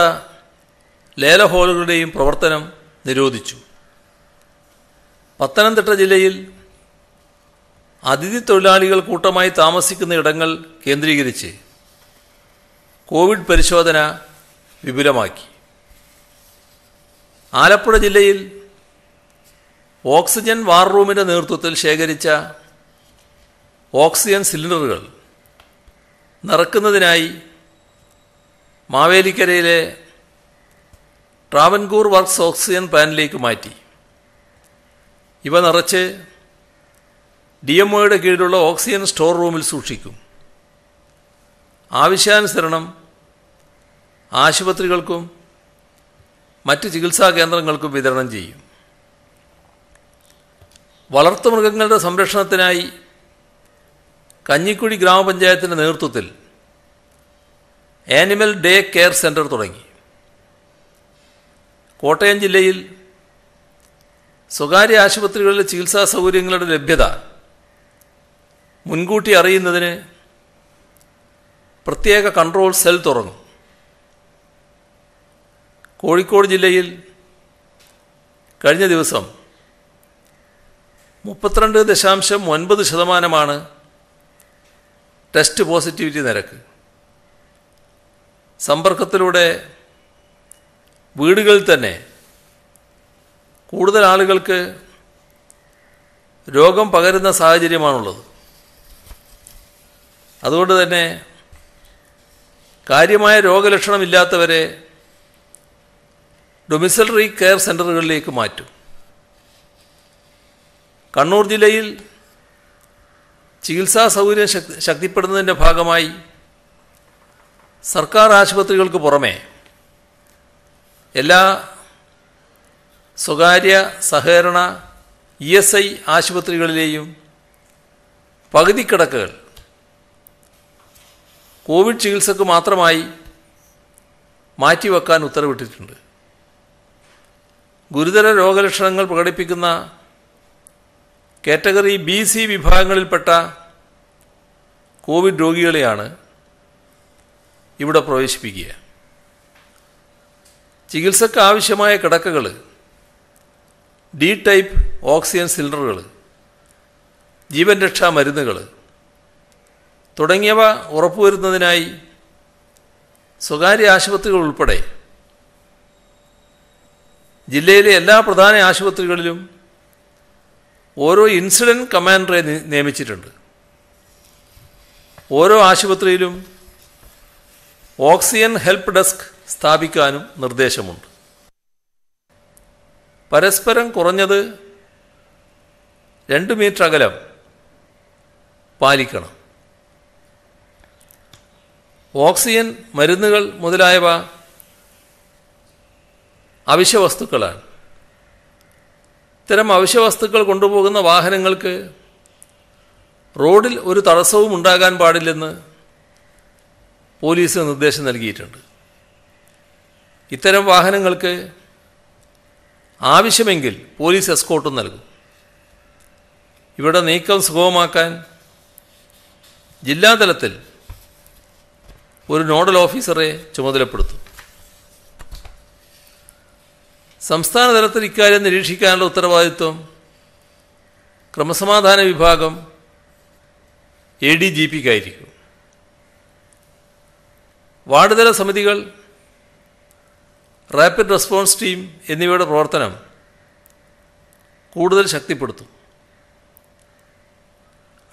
[SPEAKER 2] ലേല ഹോളുകളുടെയും പ്രവർത്തനം നിരോധിച്ചു പത്തനംതിട്ട ജില്ലയിൽ അതിഥി തൊഴിലാളികൾ കൂട്ടമായി താമസിക്കുന്ന ഇടങ്ങൾ കേന്ദ്രീകരിച്ച് കോവിഡ് പരിശോധന വിപുലമാക്കി ആലപ്പുഴ ജില്ലയിൽ ഓക്സിജൻ വാർ റൂമിൻ്റെ നേതൃത്വത്തിൽ ശേഖരിച്ച ഓക്സിജൻ സിലിണ്ടറുകൾ നിറക്കുന്നതിനായി മാവേലിക്കരയിലെ ട്രാവൻകൂർ വർക്ക്സ് ഓക്സിജൻ പ്ലാന്റിലേക്ക് മാറ്റി ഇവ നിറച്ച് ഡി എം ഒയുടെ കീഴിലുള്ള ഓക്സിജൻ സ്റ്റോർ റൂമിൽ സൂക്ഷിക്കും ആവശ്യാനുസരണം ആശുപത്രികൾക്കും മറ്റ് ചികിത്സാ കേന്ദ്രങ്ങൾക്കും വിതരണം ചെയ്യും വളർത്തുമൃഗങ്ങളുടെ സംരക്ഷണത്തിനായി കഞ്ഞിക്കുഴി ഗ്രാമപഞ്ചായത്തിൻ്റെ നേതൃത്വത്തിൽ ആനിമൽ ഡേ കെയർ സെൻറ്റർ തുടങ്ങി കോട്ടയം ജില്ലയിൽ സ്വകാര്യ ആശുപത്രികളിലെ ചികിത്സാ സൗകര്യങ്ങളുടെ ലഭ്യത മുൻകൂട്ടി അറിയുന്നതിന് പ്രത്യേക കൺട്രോൾ സെൽ തുറന്നു കോഴിക്കോട് ജില്ലയിൽ കഴിഞ്ഞ ദിവസം മുപ്പത്തിരണ്ട് ദശാംശം ഒൻപത് ശതമാനമാണ് ടെസ്റ്റ് പോസിറ്റിവിറ്റി നിരക്ക് സമ്പർക്കത്തിലൂടെ വീടുകളിൽ തന്നെ കൂടുതൽ ആളുകൾക്ക് രോഗം പകരുന്ന സാഹചര്യമാണുള്ളത് അതുകൊണ്ട് തന്നെ കാര്യമായ രോഗലക്ഷണമില്ലാത്തവരെ ഡൊമിസലറി കെയർ സെൻ്ററുകളിലേക്ക് മാറ്റും കണ്ണൂർ ജില്ലയിൽ ചികിത്സാ സൗകര്യം ശക്തിപ്പെടുന്നതിൻ്റെ ഭാഗമായി സർക്കാർ ആശുപത്രികൾക്ക് പുറമേ എല്ലാ സ്വകാര്യ സഹകരണ ഇ എസ് ഐ ആശുപത്രികളിലെയും കിടക്കുകൾ കോവിഡ് ചികിത്സക്ക് മാത്രമായി മാറ്റിവെക്കാൻ ഉത്തരവിട്ടിട്ടുണ്ട് ഗുരുതര രോഗലക്ഷണങ്ങൾ പ്രകടിപ്പിക്കുന്ന കാറ്റഗറി ബി സി വിഭാഗങ്ങളിൽപ്പെട്ട കോവിഡ് രോഗികളെയാണ് ഇവിടെ പ്രവേശിപ്പിക്കുക ചികിത്സക്ക് ആവശ്യമായ കിടക്കകൾ ഡി ടൈപ്പ് ഓക്സിജൻ സിലിണ്ടറുകൾ ജീവൻ രക്ഷാ മരുന്നുകൾ തുടങ്ങിയവ ഉറപ്പുവരുത്തുന്നതിനായി സ്വകാര്യ ആശുപത്രികൾ ഉൾപ്പെടെ ജില്ലയിലെ എല്ലാ പ്രധാന ആശുപത്രികളിലും ഓരോ ഇൻസിഡൻറ്റ് കമാൻഡറെ നിയമിച്ചിട്ടുണ്ട് ഓരോ ആശുപത്രിയിലും ഓക്സിജൻ ഹെൽപ്പ് ഡെസ്ക് സ്ഥാപിക്കാനും നിർദ്ദേശമുണ്ട് പരസ്പരം കുറഞ്ഞത് രണ്ട് മീറ്റർ അകലം പാലിക്കണം ഓക്സിജൻ മരുന്നുകൾ മുതലായവ അവശ്യ വസ്തുക്കളാണ് ഇത്തരം അവശ്യവസ്തുക്കൾ കൊണ്ടുപോകുന്ന വാഹനങ്ങൾക്ക് റോഡിൽ ഒരു തടസ്സവും ഉണ്ടാകാൻ പാടില്ലെന്ന് പോലീസ് നിർദ്ദേശം നൽകിയിട്ടുണ്ട് ഇത്തരം വാഹനങ്ങൾക്ക് ആവശ്യമെങ്കിൽ പോലീസ് എസ്കോട്ടും നൽകും ഇവിടെ നീക്കം സുഗമമാക്കാൻ ജില്ലാതലത്തിൽ ഒരു നോഡൽ ഓഫീസറെ ചുമതലപ്പെടുത്തും സംസ്ഥാന തലത്തിൽ ഇക്കാര്യം നിരീക്ഷിക്കാനുള്ള ഉത്തരവാദിത്വം ക്രമസമാധാന വിഭാഗം എ ഡി ജി പിക്കായിരിക്കും വാർഡുതല സമിതികൾ റാപ്പിഡ് റെസ്പോൺസ് ടീം എന്നിവയുടെ പ്രവർത്തനം കൂടുതൽ ശക്തിപ്പെടുത്തും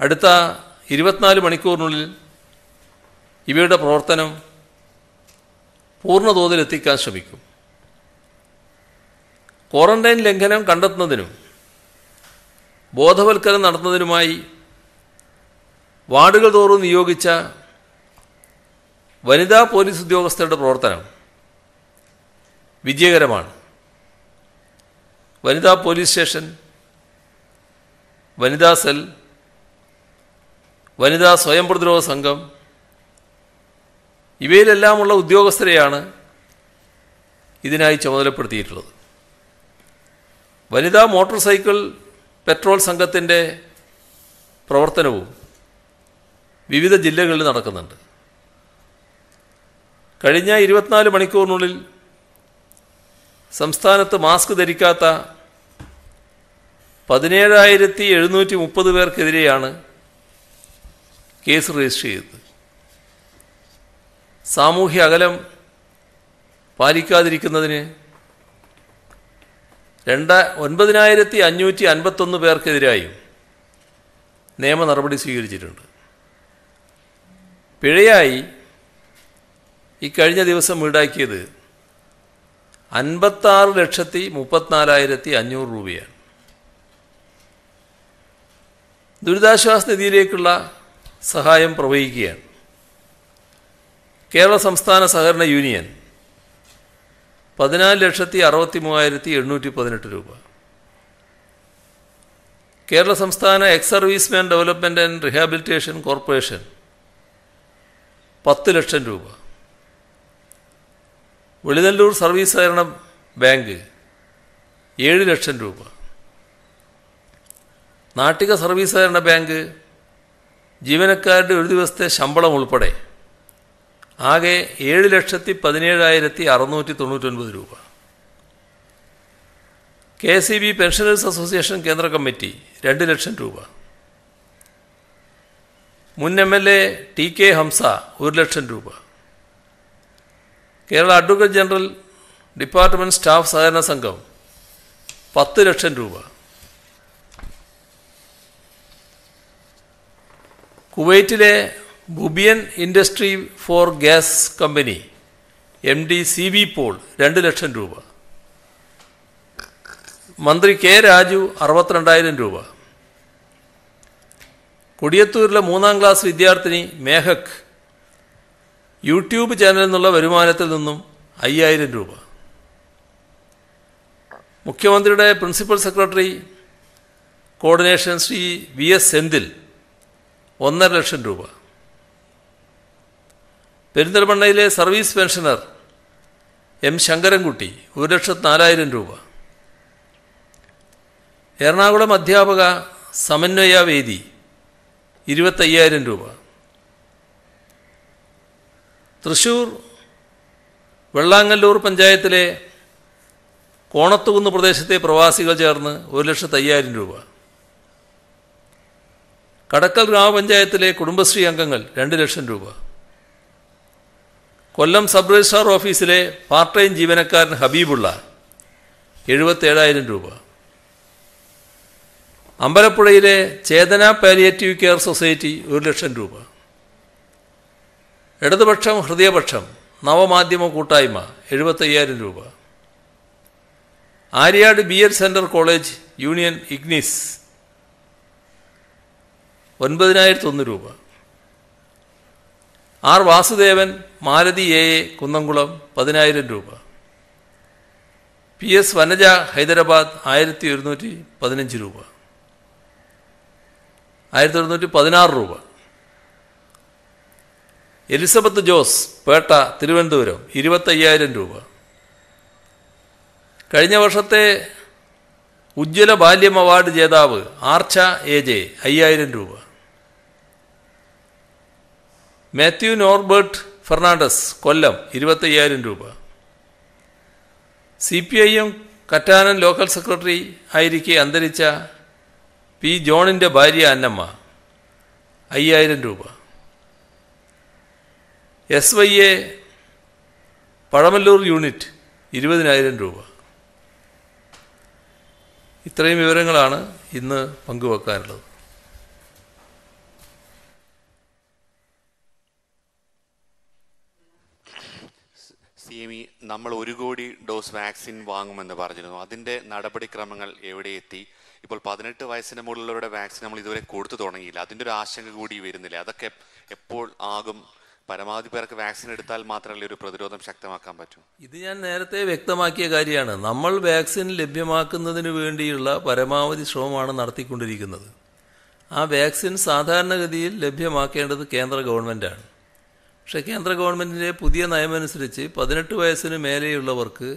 [SPEAKER 2] അടുത്ത ഇരുപത്തിനാല് മണിക്കൂറിനുള്ളിൽ ഇവയുടെ പ്രവർത്തനം പൂർണ്ണതോതിലെത്തിക്കാൻ എത്തിക്കാൻ ശ്രമിക്കും ക്വാറന്റൈൻ ലംഘനം കണ്ടെത്തുന്നതിനും ബോധവൽക്കരണം നടത്തുന്നതിനുമായി വാർഡുകൾ തോറും നിയോഗിച്ച വനിതാ പോലീസ് ഉദ്യോഗസ്ഥരുടെ പ്രവർത്തനം വിജയകരമാണ് വനിതാ പോലീസ് സ്റ്റേഷൻ വനിതാ സെൽ വനിതാ സ്വയം പ്രതിരോധ സംഘം ഇവയിലെല്ലാമുള്ള ഉദ്യോഗസ്ഥരെയാണ് ഇതിനായി ചുമതലപ്പെടുത്തിയിട്ടുള്ളത് വനിതാ മോട്ടോർ സൈക്കിൾ പെട്രോൾ സംഘത്തിൻ്റെ പ്രവർത്തനവും വിവിധ ജില്ലകളിൽ നടക്കുന്നുണ്ട് കഴിഞ്ഞ ഇരുപത്തിനാല് മണിക്കൂറിനുള്ളിൽ സംസ്ഥാനത്ത് മാസ്ക് ധരിക്കാത്ത പതിനേഴായിരത്തി എഴുന്നൂറ്റി മുപ്പത് പേർക്കെതിരെയാണ് കേസ് രജിസ്റ്റർ ചെയ്തത് സാമൂഹ്യ അകലം പാലിക്കാതിരിക്കുന്നതിന് രണ്ട ഒൻപതിനായിരത്തി അഞ്ഞൂറ്റി അൻപത്തൊന്ന് പേർക്കെതിരായും നിയമ നടപടി സ്വീകരിച്ചിട്ടുണ്ട് പിഴയായി ഈ കഴിഞ്ഞ ദിവസം ഈടാക്കിയത് അൻപത്താറ് ലക്ഷത്തി മുപ്പത്തിനാലായിരത്തി അഞ്ഞൂറ് രൂപയാണ് ദുരിതാശ്വാസ നിധിയിലേക്കുള്ള സഹായം പ്രവഹിക്കുകയാണ് കേരള സംസ്ഥാന സഹകരണ യൂണിയൻ പതിനാല് ലക്ഷത്തി അറുപത്തി മൂവായിരത്തി എണ്ണൂറ്റി പതിനെട്ട് രൂപ കേരള സംസ്ഥാന ex serviceman development and rehabilitation corporation പത്ത് ലക്ഷം രൂപ വെളിനല്ലൂർ സർവീസ് സഹകരണ ബാങ്ക് ഏഴ് ലക്ഷം രൂപ നാട്ടിക സർവീസ് സഹകരണ ബാങ്ക് ജീവനക്കാരുടെ ഒരു ദിവസത്തെ ശമ്പളം ഉൾപ്പെടെ ആകെ ഏഴ് ലക്ഷത്തി പതിനേഴായിരത്തി അറുന്നൂറ്റി തൊണ്ണൂറ്റൊൻപത് രൂപ K C B pensioners association കേന്ദ്ര കമ്മിറ്റി രണ്ട് ലക്ഷം രൂപ മുൻ M L A T K Hamsa ഒരു ലക്ഷം രൂപ Kerala advocate general department staff സഹകരണ സംഘം പത്ത് ലക്ഷം രൂപ കുവൈറ്റിലെ Boubyan industry for gas company M D C V Paul രണ്ട് ലക്ഷം രൂപ മന്ത്രി കെ രാജു അറുപത്തിരണ്ടായിരം രൂപ കൊടിയത്തൂരിലെ മൂന്നാം ക്ലാസ് വിദ്യാർത്ഥിനി മേഹക് യൂട്യൂബ് ചാനലിൽ നിന്നുള്ള വരുമാനത്തിൽ നിന്നും അയ്യായിരം രൂപ മുഖ്യമന്ത്രിയുടെ principal secretary coordination Shri V S Senthil ഒന്നര ലക്ഷം രൂപ പെരിന്തൽമണ്ണയിലെ സർവീസ് പെൻഷനർ എം ശങ്കരൻകുട്ടി ഒരു ലക്ഷത്തി നാലായിരം രൂപ എറണാകുളം അധ്യാപക സമന്വയ വേദി ഇരുപത്തയ്യായിരം രൂപ തൃശൂർ വെള്ളാങ്ങല്ലൂർ പഞ്ചായത്തിലെ കോണത്തുകുന്ന് പ്രദേശത്തെ പ്രവാസികൾ ചേർന്ന് ഒരു ലക്ഷത്തി അയ്യായിരം രൂപ കടക്കൽ ഗ്രാമപഞ്ചായത്തിലെ കുടുംബശ്രീ അംഗങ്ങൾ രണ്ട് ലക്ഷം രൂപ കൊല്ലം സബ് രജിസ്ട്രാർ ഓഫീസിലെ പാർട്ട് ടൈം ജീവനക്കാരൻ ഹബീബുള്ള എഴുപത്തേഴായിരം രൂപ അമ്പലപ്പുഴയിലെ ചേതന പാലിയേറ്റീവ് കെയർ സൊസൈറ്റി ഒരു ലക്ഷം രൂപ ഇടതുപക്ഷം ഹൃദയപക്ഷം നവമാധ്യമ കൂട്ടായ്മ എഴുപത്തയ്യായിരം രൂപ Aryad B Ed centre college union Ignis ഒൻപതിനായിരത്തൊന്ന് രൂപ R Vasudevan Maruthi A A Kunnamkulam പതിനായിരം രൂപ പി എസ് വനജ ഹൈദരാബാദ് ആയിരത്തി ഒരുന്നൂറ്റി പതിനഞ്ച് രൂപ ആയിരത്തി ഒരുന്നൂറ്റി പതിനാറ് രൂപ എലിസബത്ത് ജോസ് പേട്ട തിരുവനന്തപുരം ഇരുപത്തയ്യായിരം രൂപ കഴിഞ്ഞ വർഷത്തെ ഉജ്ജ്വല ബാല്യം അവാർഡ് ജേതാവ് ആർച്ച എ ജെ അയ്യായിരം രൂപ മാത്യു നോർബർട്ട് ഫെർണാണ്ടസ് കൊല്ലം ഇരുപത്തയ്യായിരം രൂപ C P I M Kattanam local secretary ആയിരിക്കെ അന്തരിച്ച പി ജോണിൻ്റെ ഭാര്യ അന്നമ്മ അയ്യായിരം രൂപ S Y A Pazhamallur unit ഇരുപതിനായിരം രൂപ ഇത്രയും വിവരങ്ങളാണ് ഇന്ന് പങ്കുവെക്കാനുള്ളത്
[SPEAKER 3] ഇനി നമ്മൾ ഒരു കോടി ഡോസ് വാക്സിൻ വാങ്ങുമെന്ന് പറഞ്ഞിരുന്നു അതിൻ്റെ നടപടിക്രമങ്ങൾ എവിടെ എത്തി ഇപ്പോൾ പതിനെട്ട് വയസ്സിന് മുകളിലുള്ളവരുടെ വാക്സിൻ നമ്മൾ ഇതുവരെ കൊടുത്തു തുടങ്ങിയില്ല അതിൻ്റെ ഒരു ആശങ്ക കൂടി വരുന്നില്ല അതൊക്കെ എപ്പോൾ ആകും പരമാവധി പേർക്ക് വാക്സിൻ എടുത്താൽ മാത്രമല്ല ഒരു പ്രതിരോധം ശക്തമാക്കാൻ പറ്റൂ
[SPEAKER 2] ഇത് ഞാൻ നേരത്തെ വ്യക്തമാക്കിയ കാര്യമാണ് നമ്മൾ വാക്സിൻ ലഭ്യമാക്കുന്നതിന് വേണ്ടിയുള്ള പരമാവധി ശ്രമമാണ് നടത്തിക്കൊണ്ടിരിക്കുന്നത് ആ വാക്സിൻ സാധാരണഗതിയിൽ ലഭ്യമാക്കേണ്ടത് കേന്ദ്ര ഗവൺമെൻറ്റാണ് പക്ഷേ കേന്ദ്ര ഗവൺമെൻറ്റിൻ്റെ പുതിയ നയമനുസരിച്ച് പതിനെട്ട് വയസ്സിന് മേലെയുള്ളവർക്ക്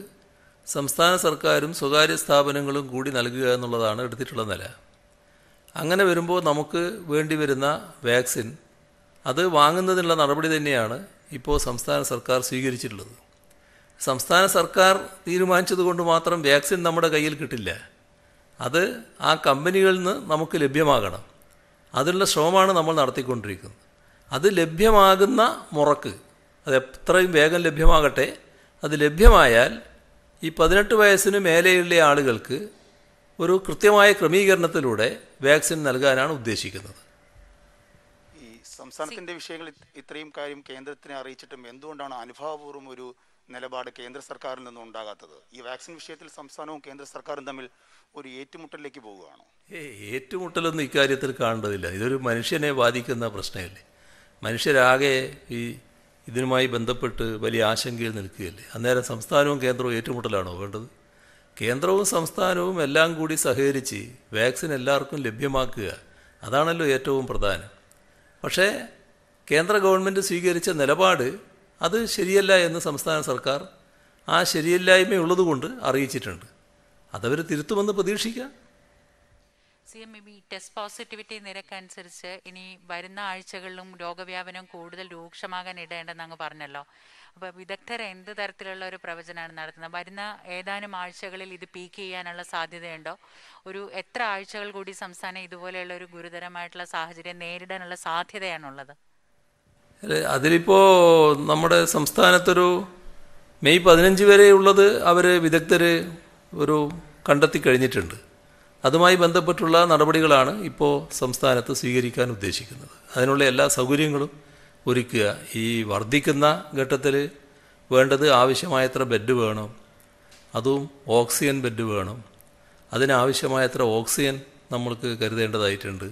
[SPEAKER 2] സംസ്ഥാന സർക്കാരും സ്വകാര്യ സ്ഥാപനങ്ങളും കൂടി നൽകുക എന്നുള്ളതാണ് എടുത്തിട്ടുള്ള നില അങ്ങനെ വരുമ്പോൾ നമുക്ക് വേണ്ടി വരുന്ന വാക്സിൻ അത് വാങ്ങുന്നതിനുള്ള നടപടി തന്നെയാണ് ഇപ്പോൾ സംസ്ഥാന സർക്കാർ സ്വീകരിച്ചിട്ടുള്ളത് സംസ്ഥാന സർക്കാർ തീരുമാനിച്ചതുകൊണ്ട് മാത്രം വാക്സിൻ നമ്മുടെ കയ്യിൽ കിട്ടില്ല അത് ആ കമ്പനികളിൽ നിന്ന് നമുക്ക് ലഭ്യമാകണം അതിനുള്ള ശ്രമമാണ് നമ്മൾ നടത്തിക്കൊണ്ടിരിക്കുന്നത് അത് ലഭ്യമാകുന്ന മുറക്ക് അത് എത്രയും വേഗം ലഭ്യമാകട്ടെ അത് ലഭ്യമായാൽ ഈ പതിനെട്ട് വയസ്സിന് മേലെയുള്ള ആളുകൾക്ക് ഒരു കൃത്യമായ ക്രമീകരണത്തിലൂടെ വാക്സിൻ നൽകാനാണ് ഉദ്ദേശിക്കുന്നത് ഈ സംസ്ഥാനത്തിന്റെ വിഷയങ്ങൾ ഇത്രയും കാര്യം കേന്ദ്രത്തിനെ അറിയിച്ചിട്ടും എന്തുകൊണ്ടാണ് അനുഭവപൂർവ്വം ഒരു നിലപാട് കേന്ദ്ര സർക്കാരിൽ നിന്നും ഉണ്ടാകാത്തത് ഈ വാക്സിൻ വിഷയത്തിൽ സംസ്ഥാനവും കേന്ദ്ര സർക്കാരും തമ്മിൽ ഒരു ഏറ്റുമുട്ടലിലേക്ക് പോവുകയാണോ ഏറ്റുമുട്ടലൊന്നും ഇക്കാര്യത്തിൽ കാണേണ്ടതില്ല ഇതൊരു മനുഷ്യനെ ബാധിക്കുന്ന പ്രശ്നമല്ലേ മനുഷ്യരാകെ ഈ ഇതിനുമായി ബന്ധപ്പെട്ട് വലിയ ആശങ്കയിൽ നിൽക്കുകയല്ലേ അന്നേരം സംസ്ഥാനവും കേന്ദ്രവും ഏറ്റുമുട്ടലാണോ വേണ്ടത് കേന്ദ്രവും സംസ്ഥാനവും എല്ലാം കൂടി സഹകരിച്ച് വാക്സിൻ എല്ലാവർക്കും ലഭ്യമാക്കുക അതാണല്ലോ ഏറ്റവും പ്രധാനം പക്ഷേ കേന്ദ്ര ഗവൺമെൻറ് സ്വീകരിച്ച നിലപാട് അത് ശരിയല്ല എന്ന് സംസ്ഥാന സർക്കാർ ആ ഉള്ളതുകൊണ്ട് അറിയിച്ചിട്ടുണ്ട് അതവർ തിരുത്തുമെന്ന് പ്രതീക്ഷിക്കാം
[SPEAKER 3] C M B test positivity നിരക്ക് അനുസരിച്ച് ഇനി വരുന്ന ആഴ്ചകളിലും രോഗവ്യാപനം കൂടുതൽ രൂക്ഷമാകാൻ ഇടേണ്ടെന്ന് അങ്ങ് പറഞ്ഞല്ലോ അപ്പോൾ വിദഗ്ധർ എന്ത് തരത്തിലുള്ള ഒരു പ്രവചനമാണ് നടത്തുന്നത് വരുന്ന ഏതാനും ആഴ്ചകളിൽ ഇത് പീക്ക് ചെയ്യാനുള്ള സാധ്യതയുണ്ടോ ഒരു എത്ര ആഴ്ചകൾ കൂടി സംസ്ഥാനം ഇതുപോലെയുള്ള ഒരു ഗുരുതരമായിട്ടുള്ള സാഹചര്യം നേരിടാനുള്ള സാധ്യതയാണുള്ളത്
[SPEAKER 2] അതിലിപ്പോൾ നമ്മുടെ സംസ്ഥാനത്തൊരു മെയ് പതിനഞ്ച് വരെ ഉള്ളത് അവർ വിദഗ്ധർ ഒരു കണ്ടെത്തി കഴിഞ്ഞിട്ടുണ്ട് അതുമായി ബന്ധപ്പെട്ടുള്ള നടപടികളാണ് ഇപ്പോൾ സംസ്ഥാനത്ത് സ്വീകരിക്കാൻ ഉദ്ദേശിക്കുന്നത് അതിനുള്ള എല്ലാ സൗകര്യങ്ങളും ഒരുക്കുക ഈ വർദ്ധിക്കുന്ന ഘട്ടത്തിൽ വേണ്ടത് ആവശ്യമായത്ര ബെഡ് വേണം അതും ഓക്സിജൻ ബെഡ് വേണം അതിനാവശ്യമായത്ര ഓക്സിജൻ നമ്മൾക്ക് കരുതേണ്ടതായിട്ടുണ്ട്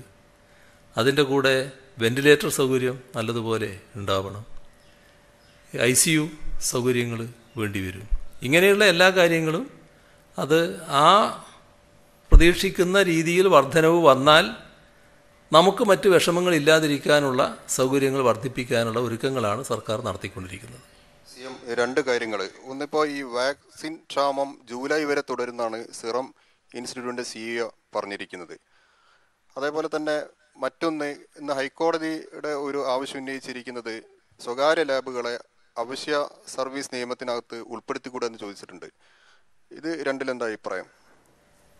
[SPEAKER 2] അതിൻ്റെ കൂടെ വെന്റിലേറ്റർ സൗകര്യം നല്ലതുപോലെ ഉണ്ടാവണം ഐ സി യു സൗകര്യങ്ങൾ വേണ്ടിവരും ഇങ്ങനെയുള്ള എല്ലാ കാര്യങ്ങളും അത് ആ പ്രതീക്ഷിക്കുന്ന രീതിയിൽ വർധനവ് വന്നാൽ നമുക്ക് മറ്റ് വിഷമങ്ങൾ ഇല്ലാതിരിക്കാനുള്ള സൗകര്യങ്ങൾ വർദ്ധിപ്പിക്കാനുള്ള ഒരുക്കങ്ങളാണ് സർക്കാർ നടത്തിക്കൊണ്ടിരിക്കുന്നത്
[SPEAKER 3] സി എം രണ്ട് കാര്യങ്ങൾ ഒന്നിപ്പോൾ ഈ വാക്സിൻ ക്ഷാമം ജൂലൈ വരെ തുടരുന്നതാണ് സിറം ഇൻസ്റ്റിറ്റ്യൂട്ടിൻ്റെ സിഇഒ പറഞ്ഞിരിക്കുന്നത് അതേപോലെ തന്നെ മറ്റൊന്ന് ഇന്ന് ഹൈക്കോടതിയുടെ ഒരു ആവശ്യം ഉന്നയിച്ചിരിക്കുന്നത് സ്വകാര്യ ലാബുകളെ അവശ്യ സർവീസ് നിയമത്തിനകത്ത് എന്ന് ചോദിച്ചിട്ടുണ്ട് ഇത് രണ്ടിലെന്താ അഭിപ്രായം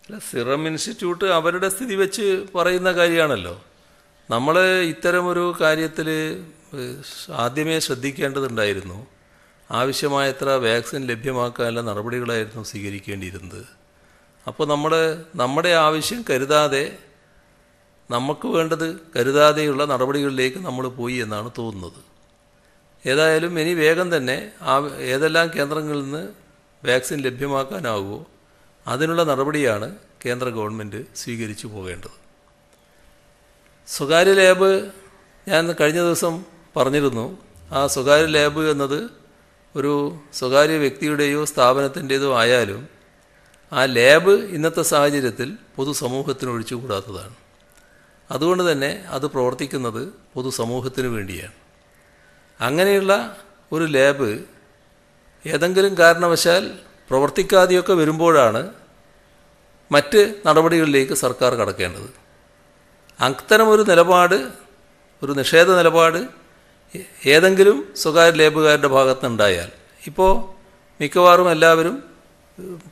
[SPEAKER 2] അല്ല സിറം ഇൻസ്റ്റിറ്റ്യൂട്ട് അവരുടെ സ്ഥിതി വെച്ച് പറയുന്ന കാര്യമാണല്ലോ നമ്മൾ ഇത്തരമൊരു കാര്യത്തിൽ ആദ്യമേ ശ്രദ്ധിക്കേണ്ടതുണ്ടായിരുന്നു ആവശ്യമായത്ര വാക്സിൻ ലഭ്യമാക്കാനുള്ള നടപടികളായിരുന്നു സ്വീകരിക്കേണ്ടിയിരുന്നത് അപ്പോൾ നമ്മൾ നമ്മുടെ ആവശ്യം കരുതാതെ നമുക്ക് വേണ്ടത് കരുതാതെയുള്ള നടപടികളിലേക്ക് നമ്മൾ പോയി എന്നാണ് തോന്നുന്നത് ഏതായാലും ഇനി വേഗം തന്നെ ആ ഏതെല്ലാം കേന്ദ്രങ്ങളിൽ നിന്ന് വാക്സിൻ ലഭ്യമാക്കാനാകുമോ അതിനുള്ള നടപടിയാണ് കേന്ദ്ര ഗവൺമെൻറ് സ്വീകരിച്ചു പോകേണ്ടത് സ്വകാര്യ ലാബ് ഞാൻ കഴിഞ്ഞ ദിവസം പറഞ്ഞിരുന്നു ആ സ്വകാര്യ ലാബ് എന്നത് ഒരു സ്വകാര്യ വ്യക്തിയുടെയോ സ്ഥാപനത്തിൻ്റേതോ ആയാലും ആ ലാബ് ഇന്നത്തെ സാഹചര്യത്തിൽ പൊതുസമൂഹത്തിന് ഒഴിച്ചുകൂടാത്തതാണ് അതുകൊണ്ട് തന്നെ അത് പ്രവർത്തിക്കുന്നത് പൊതുസമൂഹത്തിന് വേണ്ടിയാണ് അങ്ങനെയുള്ള ഒരു ലാബ് ഏതെങ്കിലും കാരണവശാൽ പ്രവർത്തിക്കാതെയൊക്കെ വരുമ്പോഴാണ് മറ്റ് നടപടികളിലേക്ക് സർക്കാർ കടക്കേണ്ടത് അത്തരമൊരു നിലപാട് ഒരു നിഷേധ നിലപാട് ഏതെങ്കിലും സ്വകാര്യ ലേബുകാരുടെ ഭാഗത്തുനിന്നുണ്ടായാൽ ഇപ്പോൾ മിക്കവാറും എല്ലാവരും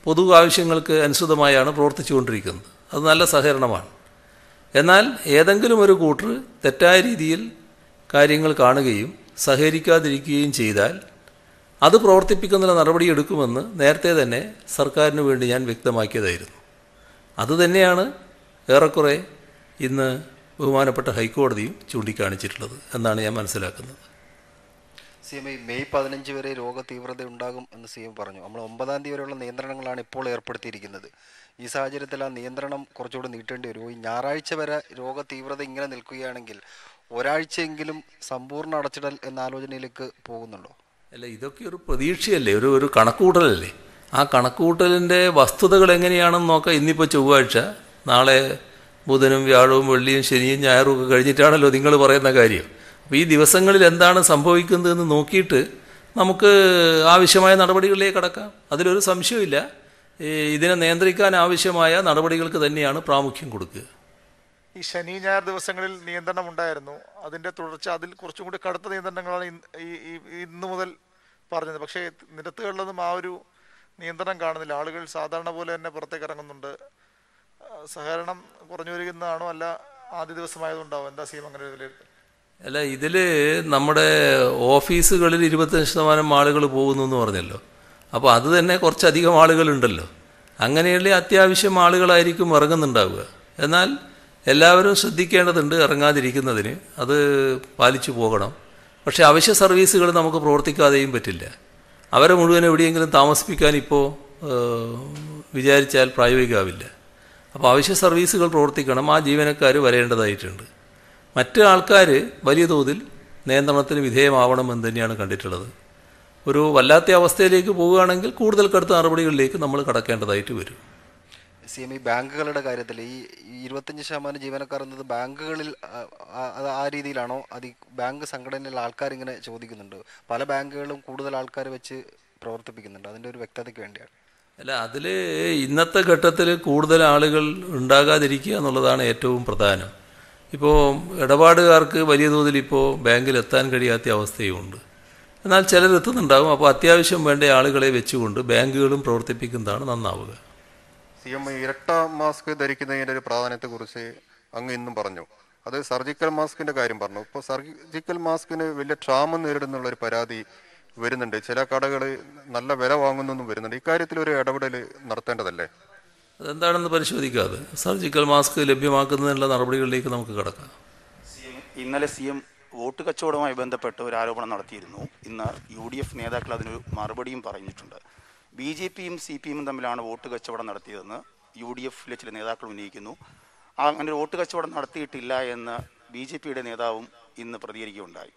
[SPEAKER 2] പൊതു ആവശ്യങ്ങൾക്ക് അനുസൃതമായാണ് പ്രവർത്തിച്ചുകൊണ്ടിരിക്കുന്നത് അത് നല്ല സഹകരണമാണ് എന്നാൽ ഏതെങ്കിലും ഒരു കൂട്ടർ തെറ്റായ രീതിയിൽ കാര്യങ്ങൾ കാണുകയും സഹകരിക്കാതിരിക്കുകയും ചെയ്താൽ അത് പ്രവർത്തിപ്പിക്കുന്നതിന് നടപടിയെടുക്കുമെന്ന് നേരത്തെ തന്നെ സർക്കാരിന് വേണ്ടി ഞാൻ വ്യക്തമാക്കിയതായിരുന്നു അതുതന്നെയാണ് ഏറെക്കുറെ ഇന്ന് ബഹുമാനപ്പെട്ട ഹൈക്കോടതിയും ചൂണ്ടിക്കാണിച്ചിട്ടുള്ളത് എന്നാണ് ഞാൻ മനസ്സിലാക്കുന്നത്
[SPEAKER 3] സി എം ഐ മെയ് പതിനഞ്ച് വരെ രോഗ തീവ്രത ഉണ്ടാകും എന്ന് സി എം പറഞ്ഞു നമ്മൾ ഒമ്പതാം തീയതി വരെയുള്ള നിയന്ത്രണങ്ങളാണ് ഇപ്പോൾ ഏർപ്പെടുത്തിയിരിക്കുന്നത് ഈ സാഹചര്യത്തിൽ ആ നിയന്ത്രണം കുറച്ചുകൂടി നീട്ടേണ്ടി വരുമോ ഈ ഞായറാഴ്ച വരെ രോഗ തീവ്രത ഇങ്ങനെ നിൽക്കുകയാണെങ്കിൽ ഒരാഴ്ചയെങ്കിലും സമ്പൂർണ്ണ അടച്ചിടൽ എന്ന ആലോചനയിലേക്ക് പോകുന്നുണ്ടോ അല്ല ഇതൊക്കെ ഒരു
[SPEAKER 2] പ്രതീക്ഷയല്ലേ ഒരു ഒരു കണക്കുകൂട്ടലല്ലേ ആ കണക്കുകൂട്ടലിൻ്റെ വസ്തുതകൾ എങ്ങനെയാണെന്ന് നോക്കാം ഇന്നിപ്പോൾ ചൊവ്വാഴ്ച നാളെ ബുധനും വ്യാഴവും വെള്ളിയും ശനിയും ഞായറും ഒക്കെ കഴിഞ്ഞിട്ടാണല്ലോ നിങ്ങൾ പറയുന്ന കാര്യം അപ്പോൾ ഈ ദിവസങ്ങളിൽ എന്താണ് സംഭവിക്കുന്നതെന്ന് നോക്കിയിട്ട് നമുക്ക് ആവശ്യമായ നടപടികളിലേക്ക് കടക്കാം അതിലൊരു സംശയമില്ല ഇതിനെ നിയന്ത്രിക്കാൻ ആവശ്യമായ നടപടികൾക്ക് തന്നെയാണ് പ്രാമുഖ്യം കൊടുക്കുക ഈ ശനി ഞായർ ദിവസങ്ങളിൽ നിയന്ത്രണം ഉണ്ടായിരുന്നു അതിന്റെ തുടർച്ച അതിൽ കുറച്ചും കൂടി കടുത്ത നിയന്ത്രണങ്ങളാണ് ഈ ഇന്ന് മുതൽ പറഞ്ഞത് പക്ഷേ നിരത്തുകളിലൊന്നും ആ ഒരു നിയന്ത്രണം കാണുന്നില്ല ആളുകൾ സാധാരണ പോലെ തന്നെ പുറത്തേക്ക് ഇറങ്ങുന്നുണ്ട്
[SPEAKER 3] സഹകരണം കുറഞ്ഞു വരികയെന്നാണോ അല്ല ആദ്യ ദിവസമായതുകൊണ്ടാവും എന്താ സീം അങ്ങനെ
[SPEAKER 2] അല്ല ഇതിൽ നമ്മുടെ ഓഫീസുകളിൽ ഇരുപത്തഞ്ച് ശതമാനം ആളുകൾ പോകുന്നു എന്ന് പറഞ്ഞല്ലോ അപ്പോൾ അത് തന്നെ കുറച്ചധികം ആളുകളുണ്ടല്ലോ അങ്ങനെയുള്ള അത്യാവശ്യം ആളുകളായിരിക്കും ഇറങ്ങുന്നുണ്ടാവുക എന്നാൽ എല്ലാവരും ശ്രദ്ധിക്കേണ്ടതുണ്ട് ഇറങ്ങാതിരിക്കുന്നതിന് അത് പാലിച്ചു പോകണം പക്ഷേ അവശ്യ സർവീസുകൾ നമുക്ക് പ്രവർത്തിക്കാതെയും പറ്റില്ല അവരെ മുഴുവൻ എവിടെയെങ്കിലും താമസിപ്പിക്കാൻ ഇപ്പോൾ വിചാരിച്ചാൽ പ്രായോഗികമാവില്ല അപ്പോൾ അവശ്യ സർവീസുകൾ പ്രവർത്തിക്കണം ആ ജീവനക്കാർ വരേണ്ടതായിട്ടുണ്ട് മറ്റ് ആൾക്കാർ വലിയ തോതിൽ നിയന്ത്രണത്തിന് വിധേയമാവണമെന്ന് തന്നെയാണ് കണ്ടിട്ടുള്ളത് ഒരു വല്ലാത്ത അവസ്ഥയിലേക്ക് പോവുകയാണെങ്കിൽ കൂടുതൽ കടുത്ത നടപടികളിലേക്ക് നമ്മൾ കടക്കേണ്ടതായിട്ട് വരും
[SPEAKER 3] സി എം ഈ ബാങ്കുകളുടെ കാര്യത്തിൽ ഈ ഇരുപത്തഞ്ച് ശതമാനം ജീവനക്കാർ എന്നത് ബാങ്കുകളിൽ അത് ആ രീതിയിലാണോ അത് ബാങ്ക് സംഘടനയിലെ ആൾക്കാർ ഇങ്ങനെ ചോദിക്കുന്നുണ്ട് പല ബാങ്കുകളും കൂടുതൽ ആൾക്കാർ വെച്ച് പ്രവർത്തിപ്പിക്കുന്നുണ്ട് അതിൻ്റെ ഒരു വ്യക്തതയ്ക്ക് വേണ്ടിയാണ്
[SPEAKER 2] അല്ല അതിൽ ഇന്നത്തെ ഘട്ടത്തിൽ കൂടുതൽ ആളുകൾ ഉണ്ടാകാതിരിക്കുക എന്നുള്ളതാണ് ഏറ്റവും പ്രധാനം ഇപ്പോൾ ഇടപാടുകാർക്ക് വലിയ തോതിൽ ഇപ്പോൾ ബാങ്കിൽ എത്താൻ കഴിയാത്ത അവസ്ഥയുമുണ്ട് എന്നാൽ ചിലരെത്തുന്നുണ്ടാകും അപ്പോൾ അത്യാവശ്യം വേണ്ട ആളുകളെ വെച്ചുകൊണ്ട് ബാങ്കുകളും പ്രവർത്തിപ്പിക്കുന്നതാണ് നന്നാവുക
[SPEAKER 3] സി എം ഇരട്ട മാസ്ക് ധരിക്കുന്നതിൻ്റെ ഒരു പ്രാധാന്യത്തെക്കുറിച്ച് അങ്ങ് ഇന്നും പറഞ്ഞു അത് സർജിക്കൽ മാസ്കിൻ്റെ കാര്യം പറഞ്ഞു ഇപ്പോൾ സർജിക്കൽ മാസ്കിന് വലിയ ക്ഷാമം നേരിടുന്നുള്ള ഒരു പരാതി വരുന്നുണ്ട് ചില കടകൾ നല്ല വില വാങ്ങുന്നു വരുന്നുണ്ട് ഇക്കാര്യത്തിൽ ഒരു ഇടപെടൽ നടത്തേണ്ടതല്ലേ
[SPEAKER 2] അതെന്താണെന്ന് പരിശോധിക്കാതെ സർജിക്കൽ മാസ്ക് ലഭ്യമാക്കുന്നതിനുള്ള നടപടികളിലേക്ക് നമുക്ക് കിടക്കാം ഇന്നലെ സി എം വോട്ട് കച്ചവടവുമായി ബന്ധപ്പെട്ട് ഒരു ആരോപണം നടത്തിയിരുന്നു ഇന്ന് യു ഡി എഫ് നേതാക്കൾ അതിനൊരു മറുപടിയും പറഞ്ഞിട്ടുണ്ട്
[SPEAKER 3] ബി ജെ പിയും സി പി എമ്മും തമ്മിലാണ് വോട്ട് കച്ചവടം നടത്തിയതെന്ന് യു ഡി എഫിലെ ചില നേതാക്കൾ ഉന്നയിക്കുന്നു
[SPEAKER 2] അങ്ങനെ വോട്ട് കച്ചവടം നടത്തിയിട്ടില്ല എന്ന് ബി ജെ പിയുടെ നേതാവും ഇന്ന് പ്രതികരിക്കുകയുണ്ടായി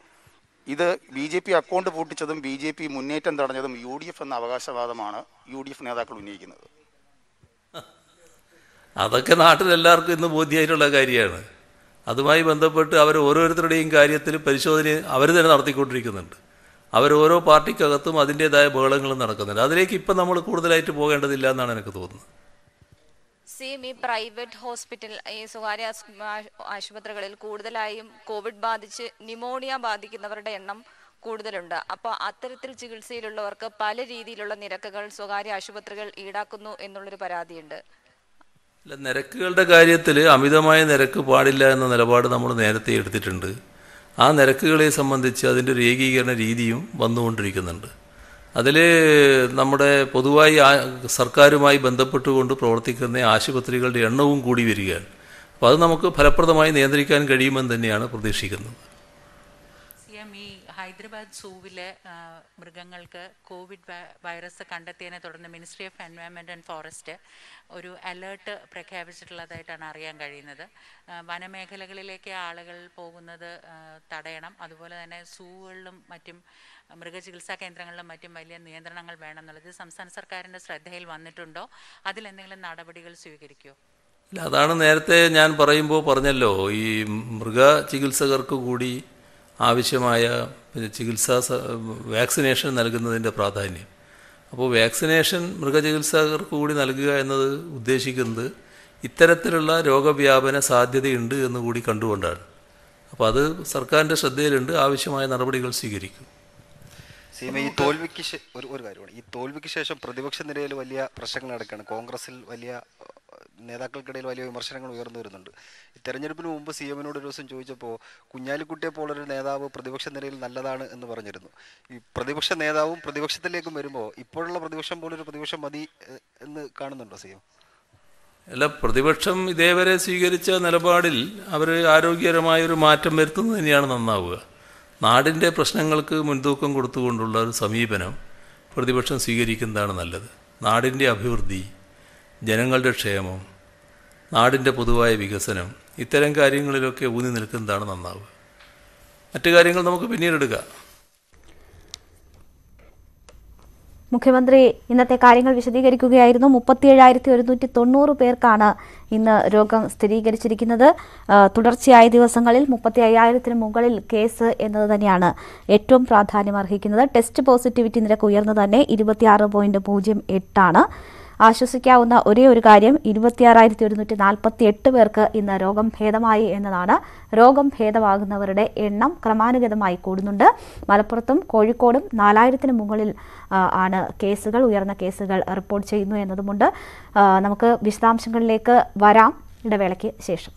[SPEAKER 2] ഇത് ബി ജെ പി അക്കൗണ്ട് പൂട്ടിച്ചതും ബി ജെ പി മുന്നേറ്റം തടഞ്ഞതും യു ഡി എഫ് എന്ന അവകാശവാദമാണ് യു ഡി എഫ് നേതാക്കൾ ഉന്നയിക്കുന്നത് അതൊക്കെ നാട്ടിലെല്ലാവർക്കും ഇന്ന് ബോധ്യമായിട്ടുള്ള കാര്യമാണ് അതുമായി ബന്ധപ്പെട്ട് അവർ ഓരോരുത്തരുടെയും കാര്യത്തിൽ പരിശോധന അവർ തന്നെ നടത്തിക്കൊണ്ടിരിക്കുന്നുണ്ട് അവരോരോ പാർട്ടിക്കകത്തും അതിൻ്റേതായ ബഹളങ്ങളും നടക്കുന്നുണ്ട് അതിലേക്ക് ഇപ്പം നമ്മൾ കൂടുതലായിട്ട് പോകേണ്ടതില്ല എന്നാണ് എനിക്ക് തോന്നുന്നത്
[SPEAKER 1] സെയിം ഈ പ്രൈവറ്റ് ഹോസ്പിറ്റൽ ഈ സ്വകാര്യ ആശുപത്രികളിൽ കൂടുതലായും കോവിഡ് ബാധിച്ച് ന്യൂമോണിയ ബാധിക്കുന്നവരുടെ എണ്ണം കൂടുതലുണ്ട് അപ്പോൾ അത്തരത്തിൽ ചികിത്സയിലുള്ളവർക്ക് പല രീതിയിലുള്ള നിരക്കുകൾ സ്വകാര്യ ആശുപത്രികൾ ഈടാക്കുന്നു എന്നുള്ളൊരു പരാതിയുണ്ട്
[SPEAKER 2] നിരക്കുകളുടെ കാര്യത്തിൽ അമിതമായ നിരക്ക് പാടില്ല എന്ന നിലപാട് നമ്മൾ നേരത്തെ എടുത്തിട്ടുണ്ട് ആ നിരക്കുകളെ സംബന്ധിച്ച് അതിൻ്റെ ഒരു ഏകീകരണ രീതിയും വന്നുകൊണ്ടിരിക്കുന്നുണ്ട് അതിൽ നമ്മുടെ പൊതുവായി സർക്കാരുമായി ബന്ധപ്പെട്ടുകൊണ്ട് പ്രവർത്തിക്കുന്ന ആശുപത്രികളുടെ എണ്ണവും കൂടി വരികയാണ് അപ്പോൾ അത് നമുക്ക് ഫലപ്രദമായി നിയന്ത്രിക്കാൻ കഴിയുമെന്ന് തന്നെയാണ് പ്രതീക്ഷിക്കുന്നത്
[SPEAKER 3] ഹൈദരാബാദ് സൂവിലെ മൃഗങ്ങൾക്ക് കോവിഡ് വൈറസ് കണ്ടെത്തിയതിനെ തുടർന്ന് ministry of environment and forest ഒരു അലേർട്ട് പ്രഖ്യാപിച്ചിട്ടുള്ളതായിട്ടാണ് അറിയാൻ കഴിയുന്നത് വനമേഖലകളിലേക്ക് ആളുകൾ പോകുന്നത് തടയണം അതുപോലെ തന്നെ സൂവുകളിലും മറ്റും മൃഗചികിത്സാ കേന്ദ്രങ്ങളിലും മറ്റും വലിയ നിയന്ത്രണങ്ങൾ വേണം എന്നുള്ളത് സംസ്ഥാന സർക്കാരിൻ്റെ ശ്രദ്ധയിൽ വന്നിട്ടുണ്ടോ അതിലെന്തെങ്കിലും നടപടികൾ സ്വീകരിക്കുമോ
[SPEAKER 2] അതാണ് നേരത്തെ ഞാൻ പറയുമ്പോൾ പറഞ്ഞല്ലോ ഈ മൃഗ ചികിത്സകർക്ക് കൂടി ആവശ്യമായ പിന്നെ ചികിത്സാ വാക്സിനേഷൻ നൽകുന്നതിൻ്റെ പ്രാധാന്യം അപ്പോൾ വാക്സിനേഷൻ മൃഗചികിത്സകർക്ക് കൂടി നൽകുക എന്നത് ഉദ്ദേശിക്കുന്നത് ഇത്തരത്തിലുള്ള രോഗവ്യാപന സാധ്യതയുണ്ട് എന്ന് കൂടി കണ്ടുകൊണ്ടാണ് അപ്പോൾ അത് സർക്കാരിൻ്റെ ശ്രദ്ധയിലുണ്ട് ആവശ്യമായ നടപടികൾ സ്വീകരിക്കും
[SPEAKER 3] സീമ ഈ തോൽവിക്ക് ഒരു ഒരു കാര്യമാണ് ഈ തോൽവിക്ക് ശേഷം പ്രതിപക്ഷ നിരയിൽ വലിയ പ്രശ്നങ്ങൾ നടക്കുകയാണ് കോൺഗ്രസിൽ വലിയ നേതാക്കൾക്കിടയിൽ വലിയ വിമർശനങ്ങൾ ഉയർന്നു വരുന്നുണ്ട് തെരഞ്ഞെടുപ്പിന് മുമ്പ് സി എമ്മിനോട് ഒരു ദിവസം ചോദിച്ചപ്പോൾ കുഞ്ഞാലിക്കുട്ടിയെ പോലൊരു നേതാവ് പ്രതിപക്ഷ നിരയിൽ നല്ലതാണ് എന്ന് പറഞ്ഞിരുന്നു ഈ പ്രതിപക്ഷ നേതാവും പ്രതിപക്ഷത്തിലേക്കും വരുമ്പോൾ ഇപ്പോഴുള്ള പ്രതിപക്ഷം പോലൊരു പ്രതിപക്ഷം മതി എന്ന് കാണുന്നുണ്ടോ സി എം
[SPEAKER 2] അല്ല പ്രതിപക്ഷം ഇതേവരെ സ്വീകരിച്ച നിലപാടിൽ അവർ ആരോഗ്യകരമായ ഒരു മാറ്റം വരുത്തുന്നത് തന്നെയാണ് നന്നാവുക നാടിൻ്റെ പ്രശ്നങ്ങൾക്ക് മുൻതൂക്കം കൊടുത്തുകൊണ്ടുള്ള ഒരു സമീപനം പ്രതിപക്ഷം സ്വീകരിക്കുന്നതാണ് നല്ലത് നാടിൻ്റെ അഭിവൃദ്ധി ജനങ്ങളുടെ ക്ഷേമം നാടിൻ്റെ പൊതുവായ വികസനം ഇത്തരം കാര്യങ്ങളിലൊക്കെ ഊന്നി നിൽക്കുന്നതാണ് നന്നാവുക മറ്റു കാര്യങ്ങൾ നമുക്ക് പിന്നീട് എടുക്കാം
[SPEAKER 1] മുഖ്യമന്ത്രി ഇന്നത്തെ കാര്യങ്ങൾ വിശദീകരിക്കുകയായിരുന്നു മുപ്പത്തിയേഴായിരത്തി ഒരുന്നൂറ്റി തൊണ്ണൂറ് പേർക്കാണ് ഇന്ന് രോഗം സ്ഥിരീകരിച്ചിരിക്കുന്നത് തുടർച്ചയായ ദിവസങ്ങളിൽ മുപ്പത്തി അയ്യായിരത്തിന് മുകളിൽ കേസ് എന്നത് തന്നെയാണ് ഏറ്റവും പ്രാധാന്യം അർഹിക്കുന്നത് ടെസ്റ്റ് പോസിറ്റിവിറ്റി നിരക്ക് ഉയർന്നു തന്നെ ഇരുപത്തിയാറ് പോയിന്റ് പൂജ്യം എട്ടാണ് ആശ്വസിക്കാവുന്ന ഒരേ ഒരു കാര്യം ഇരുപത്തിയാറായിരത്തി ഒരുന്നൂറ്റി നാൽപ്പത്തി എട്ട് പേർക്ക് ഇന്ന് രോഗം ഭേദമായി എന്നതാണ് രോഗം ഭേദമാകുന്നവരുടെ എണ്ണം ക്രമാനുഗതമായി കൂടുന്നുണ്ട് മലപ്പുറത്തും കോഴിക്കോടും നാലായിരത്തിന് മുകളിൽ ആണ് കേസുകൾ ഉയർന്ന കേസുകൾ റിപ്പോർട്ട് ചെയ്യുന്നു എന്നതുമുണ്ട് നമുക്ക് വിശദാംശങ്ങളിലേക്ക് വരാം ഇടവേളയ്ക്ക് ശേഷം